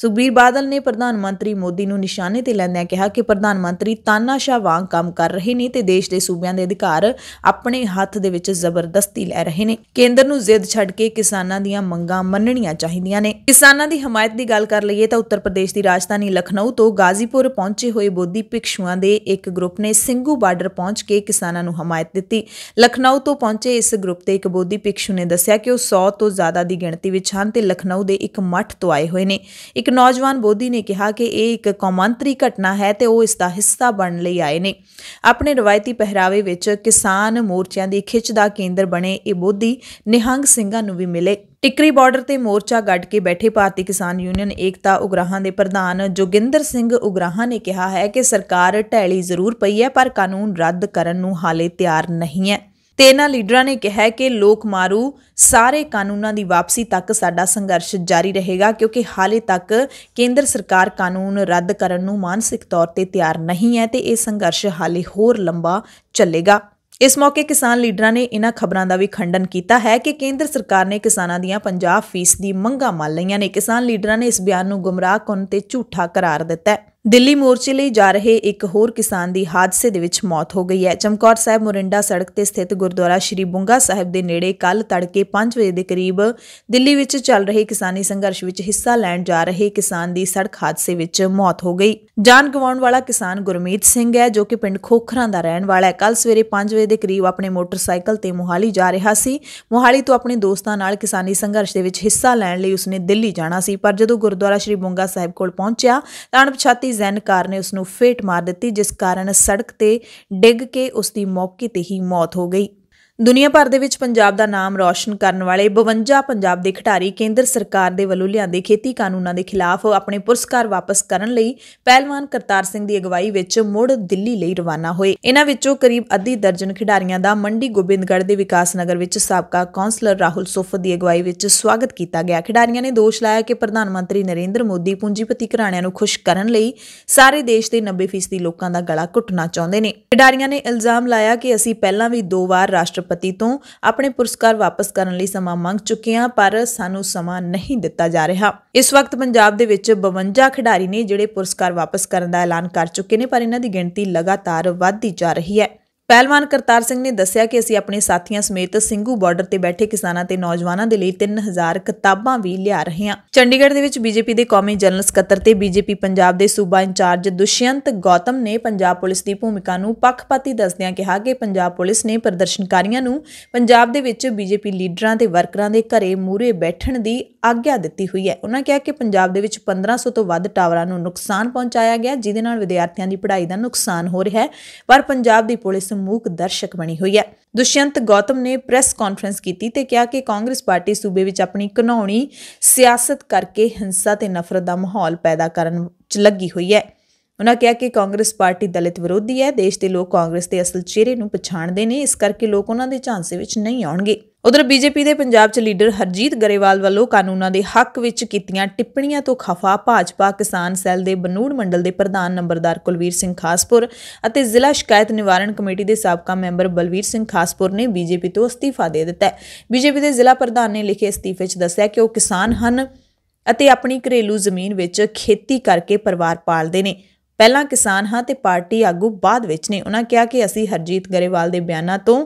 ਸੁਖਬੀਰ ਬਾਦਲ ਨੇ ਪ੍ਰਧਾਨ ਮੰਤਰੀ ਮੋਦੀ ਨੂੰ ਨਿਸ਼ਾਨੇ ਤੇ ਲੈਂਦਿਆਂ ਕਿਹਾ ਕਿ ਪ੍ਰਧਾਨ ਮੰਤਰੀ ਤਾਨਾਸ਼ਾਹ ਵਾਂਗ ਕੰਮ ਕਰ ਰਹੇ ਨੇ ਤੇ ਦੇਸ਼ ਦੇ ਸੂਬਿਆਂ ਦੇ ਅਧਿਕਾਰ ਆਪਣੇ ਹੱਥ ਦੇ ਵਿੱਚ ਜ਼ਬਰਦਸਤੀ ਲੈ ਰਹੇ ਨੇ ਕੇਂਦਰ ਨੂੰ ਜ਼ਿੱਦ ਛੱਡ ਕੇ ਕਿਸਾਨਾਂ ਦੀਆਂ ਮੰਗਾਂ ਮੰਨਣੀਆਂ ਚਾਹੀਦੀਆਂ ਨੇ ਕਿਸਾਨਾਂ ਦੀ ਹਮਾਇਤ ਦੀ ਗੱਲ ਕਰ ਲਈਏ ਤਾਂ ਉੱਤਰ ਪ੍ਰਦੇਸ਼ ਦੀ ਰਾਜਧਾਨੀ ਲਖਨਊ ਤੋਂ ਗਾਜ਼ੀਪੁਰ ਪਹੁੰਚੇ ਹੋਏ ਬੋਧੀ ਭਿਕਸ਼ੂਆਂ ਦੇ ਇੱਕ ਗਰੁੱਪ ਨੇ ਸਿੰਘੂ ਬਾਰਡਰ ਪਹੁੰਚ ਕੇ ਕਿਸਾਨਾਂ ਨੂੰ ਹਮਾਇਤ ਦਿੱਤੀ ਲਖਨਊ ਤੋਂ ਪਹੁੰਚੇ ਇਸ ਗਰੁੱਪ ਦੇ ਇੱਕ ਬੋਧੀ ਭਿਕਸ਼ੂ ਨੇ ਦੱਸਿਆ ਕਿ ਉਹ 100 ਤੋਂ ਜ਼ਿਆਦਾ ਦੀ ਗਿਣਤੀ ਵਿੱਚ ਹਨ ਤੇ ਲਖਨਊ ਦੇ ਇੱਕ ਮੱਠ ਤੋਂ ਆਏ ਹੋਏ ਨੇ ਇੱਕ ਇੱਕ ਨੌਜਵਾਨ ਬੋਧੀ ਨੇ ਕਿਹਾ ਕਿ ਇਹ ਇੱਕ ਕੌਮਾਂਤਰੀ ਘਟਨਾ ਹੈ ਤੇ ਉਹ ਇਸ ਦਾ ਹਿੱਸਾ ਬਣਨ ਲਈ ਆਏ ਨੇ ਆਪਣੇ ਰਵਾਇਤੀ ਪਹਿਰਾਵੇ ਵਿੱਚ ਕਿਸਾਨ ਮੋਰਚਿਆਂ ਦੀ ਖਿੱਚ ਦਾ ਕੇਂਦਰ ਬਣੇ ਇਹ ਬੋਧੀ ਨਿਹੰਗ ਸਿੰਘਾਂ ਨੂੰ ਵੀ ਮਿਲੇ ਟਿੱਕਰੀ ਬਾਰਡਰ ਤੇ ਮੋਰਚਾ ਗੱਡ ਕੇ ਬੈਠੇ ਭਾਰਤੀ ਕਿਸਾਨ ਯੂਨੀਅਨ ਏਕਤਾ ਉਗਰਾਹਾਂ ਦੇ ਪ੍ਰਧਾਨ ਜੋਗਿੰਦਰ ਸਿੰਘ ਉਗਰਾਹਾਂ ਨੇ ਕਿਹਾ ਹੈ ਕਿ ਸਰਕਾਰ ਢੈਲੀ ਜ਼ਰੂਰ ਪਈ ਹੈ ਪਰ ਕਾਨੂੰਨ ਰੱਦ ਕਰਨ ਨੂੰ ਹਾਲੇ ਤਿਆਰ ਨਹੀਂ ਹੈ ਤੇ ਇਹਨਾਂ ਲੀਡਰਾਂ ਨੇ ਕਿਹਾ ਕਿ ਲੋਕ ਮਾਰੂ ਸਾਰੇ ਕਾਨੂੰਨਾਂ ਦੀ ਵਾਪਸੀ ਤੱਕ ਸਾਡਾ ਸੰਘਰਸ਼ ਜਾਰੀ ਰਹੇਗਾ ਕਿਉਂਕਿ ਹਾਲੇ ਤੱਕ ਕੇਂਦਰ ਸਰਕਾਰ ਕਾਨੂੰਨ ਰੱਦ ਕਰਨ ਨੂੰ ਮਾਨਸਿਕ ਤੌਰ ਤੇ ਤਿਆਰ ਨਹੀਂ ਹੈ ਤੇ ਇਹ ਸੰਘਰਸ਼ ਹਾਲੇ ਹੋਰ ਲੰਬਾ ਚੱਲੇਗਾ ਇਸ ਮੌਕੇ ਕਿਸਾਨ ਲੀਡਰਾਂ ਨੇ ਇਹਨਾਂ ਖਬਰਾਂ ਦਾ ਵੀ ਖੰਡਨ ਕੀਤਾ ਹੈ ਕਿ ਕੇਂਦਰ ਸਰਕਾਰ ਨੇ ਕਿਸਾਨਾਂ ਦੀਆਂ 50% ਦੀ ਮੰਗਾਂ ਮੰਨ ਲਈਆਂ ਨੇ ਕਿਸਾਨ ਲੀਡਰਾਂ ਨੇ ਇਸ ਬਿਆਨ ਨੂੰ ਗੁੰਮਰਾਹਕੁੰਨ ਤੇ ਝੂਠਾ ਕਰਾਰ ਦਿੱਤਾ ਹੈ ਦਿੱਲੀ ਮੋਰਚੇ ਲਈ ਜਾ ਰਹੇ ਇੱਕ ਹੋਰ ਕਿਸਾਨ ਦੀ ਹਾਦਸੇ ਦੇ ਵਿੱਚ ਮੌਤ ਹੋ ਗਈ ਹੈ ਚਮਕੌਰ ਸਾਹਿਬ ਮੋਰਿੰਡਾ ਸੜਕ ਤੇ ਸਥਿਤ ਗੁਰਦੁਆਰਾ ਸ਼੍ਰੀ ਬੁੰਗਾ ਸਾਹਿਬ ਦੇ ਨੇੜੇ ਕੱਲ ਤੜਕੇ 5 ਵਜੇ ਦੇ ਕਰੀਬ ਦਿੱਲੀ ਵਿੱਚ ਚੱਲ ਰਹੇ ਕਿਸਾਨੀ ਸੰਘਰਸ਼ ਵਿੱਚ ਹਿੱਸਾ ਲੈਣ ਜਾ ਰਹੇ ਕਿਸਾਨ ਦੀ ਸੜਕ ਹਾਦਸੇ ਵਿੱਚ ਮੌਤ ਹੋ ਗਈ ਜਾਨ ਗਵਾਉਣ ਵਾਲਾ ਕਿਸਾਨ ਗੁਰਮੀਤ ਸਿੰਘ ਹੈ ਜੋ ਕਿ ਪਿੰਡ ਖੋਖਰਾਂ ਦਾ ਰਹਿਣ ਵਾਲਾ ਹੈ ਕੱਲ ਸਵੇਰੇ 5 ਵਜੇ ਦੇ ਕਰੀਬ ਆਪਣੇ ਮੋਟਰਸਾਈਕਲ ਤੇ ਮੋਹਾਲੀ ਜਾ ਰਿਹਾ ਸੀ ਮੋਹਾਲੀ ਤੋਂ ਆਪਣੇ ਦੋਸਤਾਂ ਨਾਲ ਕਿਸਾਨੀ ਸੰਘਰਸ਼ ਦੇ ਵਿੱਚ ਹਿੱਸਾ ਲੈਣ ਲਈ ਉਸਨੇ ਦਿੱਲੀ ਜਾਣਾ ਸੀ ਪਰ ਜਦੋਂ ਗੁਰਦੁਆਰਾ ਸ਼੍ਰੀ ਬੁੰਗਾ ਸਾਹਿਬ ਕੋਲ ਪਹੁੰਚਿਆ ਤਾਂ ਪਛਾਤੀ ਜ਼ੈਨ ਕਾਰ ਨੇ ਉਸ ਨੂੰ ਫੇਟ ਮਾਰ ਦਿੱਤੀ ਜਿਸ ਕਾਰਨ ਸੜਕ ਤੇ ਡਿੱਗ ਕੇ ਉਸ ਦੀ ਮੌਕੇ ਤੇ ਹੀ ਮੌਤ ਹੋ ਗਈ ਦੁਨੀਆ ਭਰ ਦੇ ਵਿੱਚ ਪੰਜਾਬ ਦਾ ਨਾਮ ਰੌਸ਼ਨ ਕਰਨ ਵਾਲੇ 52 ਪੰਜਾਬ ਦੇ ਖਿਡਾਰੀ ਕੇਂਦਰ ਸਰਕਾਰ ਦੇ ਵੱਲੋਂ ਲਿਆਂਦੇ ਖੇਤੀ ਕਾਨੂੰਨਾਂ ਦੇ ਖਿਲਾਫ ਆਪਣੇ ਪੁਰਸਕਾਰ ਵਾਪਸ ਕਰਨ ਲਈ ਪਹਿਲਵਾਨ ਕਰਤਾਰ ਸਿੰਘ ਦੀ ਅਗਵਾਈ ਵਿੱਚ ਮੁੜ ਦਿੱਲੀ ਲਈ ਰਵਾਨਾ ਹੋਏ ਇਹਨਾਂ ਵਿੱਚੋਂ ਕਰੀਬ ਅੱਧੀ ਦਰਜਨ ਖਿਡਾਰੀਆਂ ਦਾ ਮੰਡੀ ਗੋਬਿੰਦਗੜ੍ਹ ਦੇ ਵਿਕਾਸ ਨਗਰ ਵਿੱਚ ਸਾਬਕਾ ਕੌਂਸਲਰ ਰਾਹੁਲ ਸੁਫ ਦੀ ਅਗਵਾਈ ਵਿੱਚ ਸਵਾਗਤ ਕੀਤਾ ਗਿਆ ਖਿਡਾਰੀਆਂ ਨੇ ਦੋਸ਼ ਲਾਇਆ ਕਿ ਪ੍ਰਧਾਨ ਮੰਤਰੀ ਨਰਿੰਦਰ ਮੋਦੀ ਪੂੰਜੀਪਤੀ ਘਰਾਣਿਆਂ ਨੂੰ ਖੁਸ਼ ਕਰਨ ਲਈ ਸਾਰੇ ਦੇਸ਼ ਦੇ 90% ਲੋਕਾਂ ਦਾ ਗਲਾ ਘੁੱਟਣਾ ਚਾਹੁੰਦੇ ਨੇ ਖਿਡਾਰੀਆਂ ਨੇ ਇਲਜ਼ਾਮ ਲਾਇਆ ਕਿ ਅਸੀਂ ਪਹਿਲਾਂ ਵੀ ਦੋ ਵਾਰ ਰਾਸ਼ਟਰ ਰਾਸ਼ਟਰਪਤੀ ਤੋਂ ਆਪਣੇ ਪੁਰਸਕਾਰ ਵਾਪਸ ਕਰਨ ਲਈ ਸਮਾਂ ਮੰਗ ਚੁੱਕੇ ਹਾਂ ਪਰ ਸਾਨੂੰ ਸਮਾਂ ਨਹੀਂ ਦਿੱਤਾ ਜਾ ਰਿਹਾ ਇਸ ਵਕਤ ਪੰਜਾਬ ਦੇ ਵਿੱਚ 52 ਖਿਡਾਰੀ ਨੇ ਜਿਹੜੇ ਪੁਰਸਕਾਰ ਵਾਪਸ ਕਰਨ ਦਾ ਐਲਾਨ ਕਰ ਚੁੱਕੇ ਨੇ ਪਰ ਇਹਨਾਂ ਦੀ ਗਿਣਤੀ ਲਗਾਤਾਰ ਵਧਦੀ ਜਾ ਰਹੀ ਹੈ ਪਹਿਲਵਾਨ ਕਰਤਾਰ ਸਿੰਘ ਨੇ ਦੱਸਿਆ ਕਿ ਅਸੀਂ ਆਪਣੇ ਸਾਥੀਆਂ ਸਮੇਤ ਸਿੰਘੂ ਬਾਰਡਰ ਤੇ ਬੈਠੇ ਕਿਸਾਨਾਂ ਤੇ ਨੌਜਵਾਨਾਂ ਦੇ ਲਈ 3000 ਕਿਤਾਬਾਂ ਵੀ ਲਿਆ ਰਹੇ ਹਾਂ ਚੰਡੀਗੜ੍ਹ ਦੇ ਵਿੱਚ ਬੀਜੇਪੀ ਦੇ ਕੌਮੀ ਜਨਰਲ ਸਕੱਤਰ ਤੇ ਬੀਜੇਪੀ ਪੰਜਾਬ ਦੇ ਸੂਬਾ ਇੰਚਾਰਜ ਦੁਸ਼ਯੰਤ ਗੌਤਮ ਨੇ ਪੰਜਾਬ ਪੁਲਿਸ ਦੀ ਭੂਮਿਕਾ ਨੂੰ ਪੱਖਪਾਤੀ ਦੱਸਦਿਆਂ ਕਿਹਾ ਕਿ ਪੰਜਾਬ ਪੁਲਿਸ ਨੇ ਪ੍ਰਦਰਸ਼ਨਕਾਰੀਆਂ ਨੂੰ ਪੰਜਾਬ ਦੇ ਵਿੱਚ ਬੀਜੇਪੀ ਲੀਡਰਾਂ ਤੇ ਵਰਕਰਾਂ ਦੇ ਘਰੇ ਮੂਰੇ ਬੈਠਣ ਦੀ ਆਗਿਆ ਦਿੱਤੀ ਹੋਈ ਹੈ ਉਹਨਾਂ ਕਿਹਾ ਕਿ ਪੰਜਾਬ ਦੇ ਵਿੱਚ 1500 ਤੋਂ ਵੱਧ ਟਾਵਰਾਂ ਨੂੰ ਨੁਕਸਾਨ ਪਹੁੰਚਾਇਆ ਗਿਆ ਜਿਦੇ ਨਾਲ ਵਿਦਿਆਰਥੀਆਂ ਦੀ ਪੜ੍ਹਾਈ ਦਾ ਨੁਕਸਾਨ ਹੋ ਰਿਹਾ ਹੈ ਪਰ ਪੰਜਾਬ ਦੀ ਪੁਲਿਸ ਮੂਕ ਦਰਸ਼ਕ ਬਣੀ ਹੋਈ ਹੈ ਦੁਸ਼ਯੰਤ ਗੌਤਮ ਨੇ ਪ੍ਰੈਸ ਕਾਨਫਰੰਸ ਕੀਤੀ ਤੇ ਕਿਹਾ ਕਿ ਕਾਂਗਰਸ ਪਾਰਟੀ ਸੂਬੇ ਵਿੱਚ ਆਪਣੀ ਘਨੌਣੀ ਸਿਆਸਤ ਕਰਕੇ ਹਿੰਸਾ ਤੇ ਨਫ਼ਰਤ ਦਾ ਮਾਹੌਲ ਪੈਦਾ ਕਰਨ ਚ ਲੱਗੀ ਹੋਈ ਹੈ ਉਹਨਾਂ ਕਿਹਾ ਕਿ ਕਾਂਗਰਸ ਪਾਰਟੀ ਦਲਿਤ ਵਿਰੋਧੀ ਹੈ ਦੇਸ਼ ਦੇ ਲੋਕ ਕਾਂਗਰਸ ਦੇ ਅਸਲ ਚਿਹਰੇ ਨੂੰ ਪਛਾਣਦੇ ਨੇ ਇਸ ਕਰਕੇ ਲੋਕ ਉਹਨਾਂ ਦੇ ਝਾਂਸੇ ਵਿੱਚ ਨਹੀਂ ਆਉਣਗੇ ਉਧਰ ਬੀਜੇਪੀ ਦੇ ਪੰਜਾਬ ਚ ਲੀਡਰ ਹਰਜੀਤ ਗਰੇਵਾਲ ਵੱਲੋਂ ਕਾਨੂੰਨਾਂ ਦੇ ਹੱਕ ਵਿੱਚ ਕੀਤੀਆਂ ਟਿੱਪਣੀਆਂ ਤੋਂ ਖਫਾ ਭਾਜਪਾ ਕਿਸਾਨ ਸੈੱਲ ਦੇ ਬਨੂੜ ਮੰਡਲ ਦੇ ਪ੍ਰਧਾਨ ਨੰਬਰਦਾਰ ਕੁਲਵੀਰ ਸਿੰਘ ਖਾਸਪੁਰ ਅਤੇ ਜ਼ਿਲ੍ਹਾ ਸ਼ਿਕਾਇਤ ਨਿਵਾਰਣ ਕਮੇਟੀ ਦੇ ਸਾਬਕਾ ਮੈਂਬਰ ਬਲਵੀਰ ਸਿੰਘ ਖਾਸਪੁਰ ਨੇ ਬੀਜੇਪੀ ਤੋਂ ਅਸਤੀਫਾ ਦੇ ਦਿੱਤਾ ਹੈ ਬੀਜੇਪੀ ਦੇ ਜ਼ਿਲ੍ਹਾ ਪ੍ਰਧਾਨ ਨੇ ਲਿਖੇ ਅਸਤੀਫੇ 'ਚ ਦੱਸਿਆ ਕਿ ਉਹ ਕਿਸਾਨ ਹਨ ਅਤੇ ਆਪਣੀ ਘਰੇਲੂ ਜ਼ਮੀਨ ਵਿੱਚ ਖੇਤੀ ਕਰਕੇ ਪਰਿਵਾਰ ਪਾਲਦੇ ਨੇ ਪਹਿਲਾਂ ਕਿਸਾਨ ਹਾਂ ਤੇ ਪਾਰਟੀ ਆਗੂ ਬਾਅਦ ਵਿੱਚ ਨੇ ਉਹਨਾਂ ਕਿਹਾ ਕਿ ਅਸੀਂ ਹਰਜੀਤ ਗਰੇਵਾਲ ਦੇ ਬਿਆਨਾਂ ਤੋਂ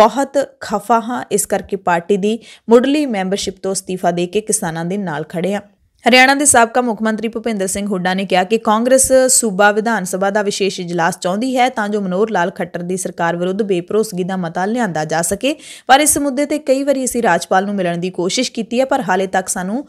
ਬਹੁਤ ਖਫਾ ਹਾਂ ਇਸ ਕਰਕੇ ਪਾਰਟੀ ਦੀ ਮੁੱਢਲੀ ਮੈਂਬਰਸ਼ਿਪ ਤੋਂ ਅਸਤੀਫਾ ਦੇ ਕੇ ਕਿਸਾਨਾਂ ਦੇ ਨਾਲ ਖੜੇ ਹਾਂ ਹਰਿਆਣਾ ਦੇ ਸਾਬਕਾ ਮੁੱਖ ਮੰਤਰੀ ਭੁਪਿੰਦਰ ਸਿੰਘ ਹੁੱਡਾ ਨੇ ਕਿਹਾ ਕਿ ਕਾਂਗਰਸ ਸੂਬਾ ਵਿਧਾਨ ਸਭਾ ਦਾ ਵਿਸ਼ੇਸ਼ ਇਜਲਾਸ ਚਾਹੁੰਦੀ ਹੈ ਤਾਂ ਜੋ ਮਨੋਹਰ ਲਾਲ ਖੱਟਰ ਦੀ ਸਰਕਾਰ ਵਿਰੁੱਧ ਬੇਪਰੋਸਗੀ ਦਾ ਮਤਾ ਲਿਆਂਦਾ ਜਾ ਸਕੇ ਪਰ ਇਸ ਮੁੱਦੇ ਤੇ ਕਈ ਵਾਰੀ ਅਸੀਂ ਰਾਜਪਾਲ ਨੂੰ ਮਿਲਣ ਦੀ ਕੋਸ਼ਿਸ਼ ਕੀਤੀ ਹੈ ਪਰ ਹਾਲੇ ਤੱਕ ਸਾਨੂੰ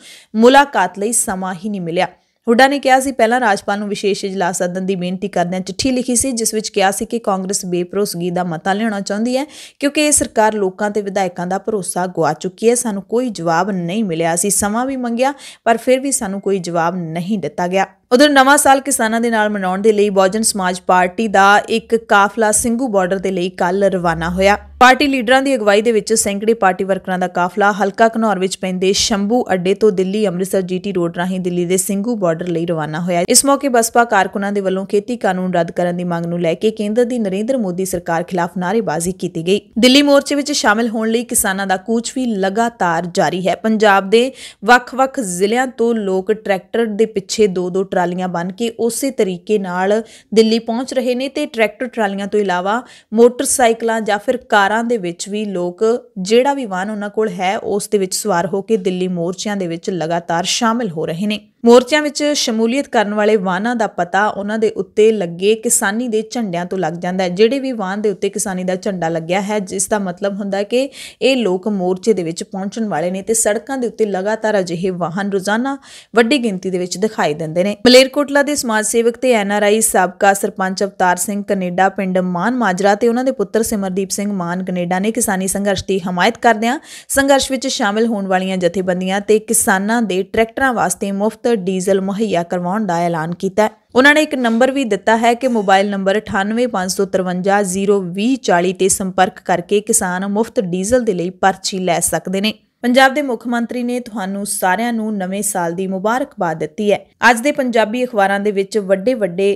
ਮੁਲਾਕਾਤ ਲਈ ਸਮਾਂ ਹੀ ਨਹੀਂ ਮਿਲਿਆ ਹੁੱਡਾ ਨੇ ਕਿਹਾ ਸੀ ਪਹਿਲਾਂ ਰਾਜਪਾਲ ਨੂੰ ਵਿਸ਼ੇਸ਼ ਇਜਲਾਸ ਸੱਦਨ ਦੀ ਬੇਨਤੀ ਕਰਦਿਆਂ ਚਿੱਠੀ ਲਿਖੀ ਸੀ ਜਿਸ ਵਿੱਚ ਕਿਹਾ ਸੀ ਕਿ ਕਾਂਗਰਸ ਬੇਪਰੋਸਗੀ ਦਾ ਮਤਾ ਲੈਣਾ ਚਾਹੁੰਦੀ ਹੈ ਕਿਉਂਕਿ ਇਹ ਸਰਕਾਰ ਲੋਕਾਂ ਤੇ ਵਿਧਾਇਕਾਂ ਦਾ ਭਰੋਸਾ ਗਵਾ ਚੁੱਕੀ ਹੈ ਸਾਨੂੰ ਕੋਈ ਜਵਾਬ ਨਹੀਂ ਮਿਲਿਆ ਸੀ ਸਮਾਂ ਵੀ ਮੰਗਿਆ ਪਰ ਫਿਰ ਵੀ ਸਾਨੂੰ ਕੋਈ ਜਵਾਬ ਨਹੀਂ ਦਿੱਤਾ ਗਿਆ ਉਧਰ ਨਵਾਂ ਸਾਲ ਕਿਸਾਨਾਂ ਦੇ ਨਾਲ ਮਨਾਉਣ ਦੇ ਲਈ ਬੋਜਨ ਸਮਾਜ ਪਾਰਟੀ ਦਾ ਇੱਕ ਕਾਫਲਾ ਸਿੰਘੂ ਬਾਰਡਰ ਦੇ ਲਈ ਕੱਲ ਰਵਾਨਾ ਹੋਇਆ ਪਾਰਟੀ ਲੀਡਰਾਂ ਦੀ ਅਗਵਾਈ ਦੇ ਵਿੱਚ ਸੈਂਕੜੇ ਪਾਰਟੀ ਵਰਕਰਾਂ ਦਾ ਕਾਫਲਾ ਹਲਕਾ ਘਨੌਰ ਵਿੱਚ ਪੈਂਦੇ ਸ਼ੰਭੂ ਅੱਡੇ ਤੋਂ ਦਿੱਲੀ ਅੰਮ੍ਰਿਤਸਰ ਜੀਟੀ ਰੋਡ ਰਾਹੀਂ ਦਿੱਲੀ ਦੇ ਸਿੰਘੂ ਬਾਰਡਰ ਲਈ ਰਵਾਨਾ ਹੋਇਆ ਇਸ ਮੌਕੇ ਬਸਪਾ ਕਾਰਕੁਨਾਂ ਦੇ ਵੱਲੋਂ ਖੇਤੀ ਕਾਨੂੰਨ ਰੱਦ ਕਰਨ ਦੀ ਮੰਗ ਨੂੰ ਲੈ ਕੇ ਕੇਂਦਰ ਦੀ ਨਰਿੰਦਰ ਮੋਦੀ ਸਰਕਾਰ ਖਿਲਾਫ ਨਾਰੇਬਾਜ਼ੀ ਕੀਤੀ ਗਈ ਦਿੱਲੀ ਮੋਰਚੇ ਵਿੱਚ ਸ਼ਾਮਲ ਹੋਣ ਲਈ ਕਿਸਾਨਾਂ ਦਾ ਕੂਚ ਵੀ ਲਗਾਤਾਰ ਜਾਰੀ ਹੈ ਪੰਜਾਬ ਦੇ ਵੱਖ-ਵੱਖ ਜ਼ਿਲ੍ਹਿਆਂ ਤੋਂ ਲੋਕ ਟਰੈਕਟਰ ਦੇ ਪਿੱਛੇ ਦੋ-ਦੋ ਟਰਾਲੀਆਂ ਬਨ ਕੇ ਉਸੇ ਤਰੀਕੇ ਨਾਲ ਦਿੱਲੀ ਪਹੁੰਚ ਰਹੇ ਨੇ ਤੇ ਟਰੈਕਟਰ ਟਰਾਲੀਆਂ ਤੋਂ ਇਲਾਵਾ ਮੋਟਰਸਾਈਕਲਾਂ ਜਾਂ ਫਿਰ ਕਾਰਾਂ ਦੇ ਵਿੱਚ ਵੀ ਲੋਕ ਜਿਹੜਾ ਵੀ ਵਾਹਨ ਉਹਨਾਂ ਕੋਲ ਹੈ ਉਸ ਦੇ ਵਿੱਚ ਸਵਾਰ ਹੋ ਕੇ ਦਿੱਲੀ ਮੋਰਚਿਆਂ ਦੇ ਵਿੱਚ ਲਗਾਤਾਰ ਸ਼ਾਮਿਲ ਹੋ ਰਹੇ ਨੇ ਮੋਰਚਿਆਂ ਵਿੱਚ ਸ਼ਮੂਲੀਅਤ ਕਰਨ ਵਾਲੇ ਵਾਹਨਾਂ ਦਾ ਪਤਾ ਉਹਨਾਂ ਦੇ ਉੱਤੇ ਲੱਗੇ ਕਿਸਾਨੀ ਦੇ ਝੰਡਿਆਂ ਤੋਂ ਲੱਗ ਜਾਂਦਾ ਹੈ ਜਿਹੜੇ ਵੀ ਵਾਹਨ ਦੇ ਉੱਤੇ ਕਿਸਾਨੀ ਦਾ ਝੰਡਾ ਲੱਗਿਆ ਹੈ ਜਿਸ ਦਾ ਮਤਲਬ ਹੁੰਦਾ ਕਿ ਇਹ ਲੋਕ ਮੋਰਚੇ ਦੇ ਵਿੱਚ ਪਹੁੰਚਣ ਵਾਲੇ ਨੇ ਤੇ ਸੜਕਾਂ ਦੇ ਉੱਤੇ ਲਗਾਤਾਰ ਅਜਿਹੇ ਵਾਹਨ ਰੋਜ਼ਾਨਾ ਵੱਡੀ ਗਿਣਤੀ ਦੇ ਵਿੱਚ ਦਿਖਾਈ ਦਿੰਦੇ ਨੇ ਮਲੇਰਕੋਟਲਾ ਦੇ ਸਮਾਜ ਸੇਵਕ ਤੇ ਐਨਆਰਆਈ ਸਾਬਕਾ ਸਰਪੰਚ ਅਵਤਾਰ ਸਿੰਘ ਕੈਨੇਡਾ ਪਿੰਡ ਮਾਨ ਮਾਜਰਾ ਤੇ ਉਹਨਾਂ ਦੇ ਪੁੱਤਰ ਸਿਮਰਦੀਪ ਸਿੰਘ ਮਾਨ ਕੈਨੇਡਾ ਨੇ ਕਿਸਾਨੀ ਸੰਘਰਸ਼ ਦੀ ਹਮਾਇਤ ਕਰਦਿਆਂ ਸੰਘਰਸ਼ ਵਿੱਚ ਸ਼ਾਮਲ ਹੋਣ ਵਾਲੀਆਂ ਜਥੇਬੰਦੀਆਂ ਤੇ ਕਿਸਾਨਾਂ ਦੇ ਟਰੈਕਟਰਾਂ ਵਾਸਤੇ ਮੁਫਤ ਡੀਜ਼ਲ ਮੁਹੱਈਆ ਕਰਵਾਉਣ ਦਾ ਐਲਾਨ ਕੀਤਾ ਉਹਨਾਂ ਨੇ ਇੱਕ ਨੰਬਰ ਵੀ ਦਿੱਤਾ ਹੈ ਕਿ ਮੋਬਾਈਲ ਨੰਬਰ 9855352040 ਤੇ ਸੰਪਰਕ ਕਰਕੇ ਕਿਸਾਨ ਮੁਫਤ ਡੀਜ਼ਲ ਦੇ ਲਈ ਪਰਚੀ ਲੈ ਸਕਦੇ ਨੇ ਪੰਜਾਬ ਦੇ ਮੁੱਖ ਮੰਤਰੀ ਨੇ ਤੁਹਾਨੂੰ ਸਾਰਿਆਂ ਨੂੰ ਨਵੇਂ ਸਾਲ ਦੀ ਮੁਬਾਰਕਬਾਦ ਦਿੱਤੀ ਹੈ ਅੱਜ ਦੇ ਪੰਜਾਬੀ ਅਖਬਾਰਾਂ ਦੇ ਵਿੱਚ ਵੱਡੇ ਵੱਡੇ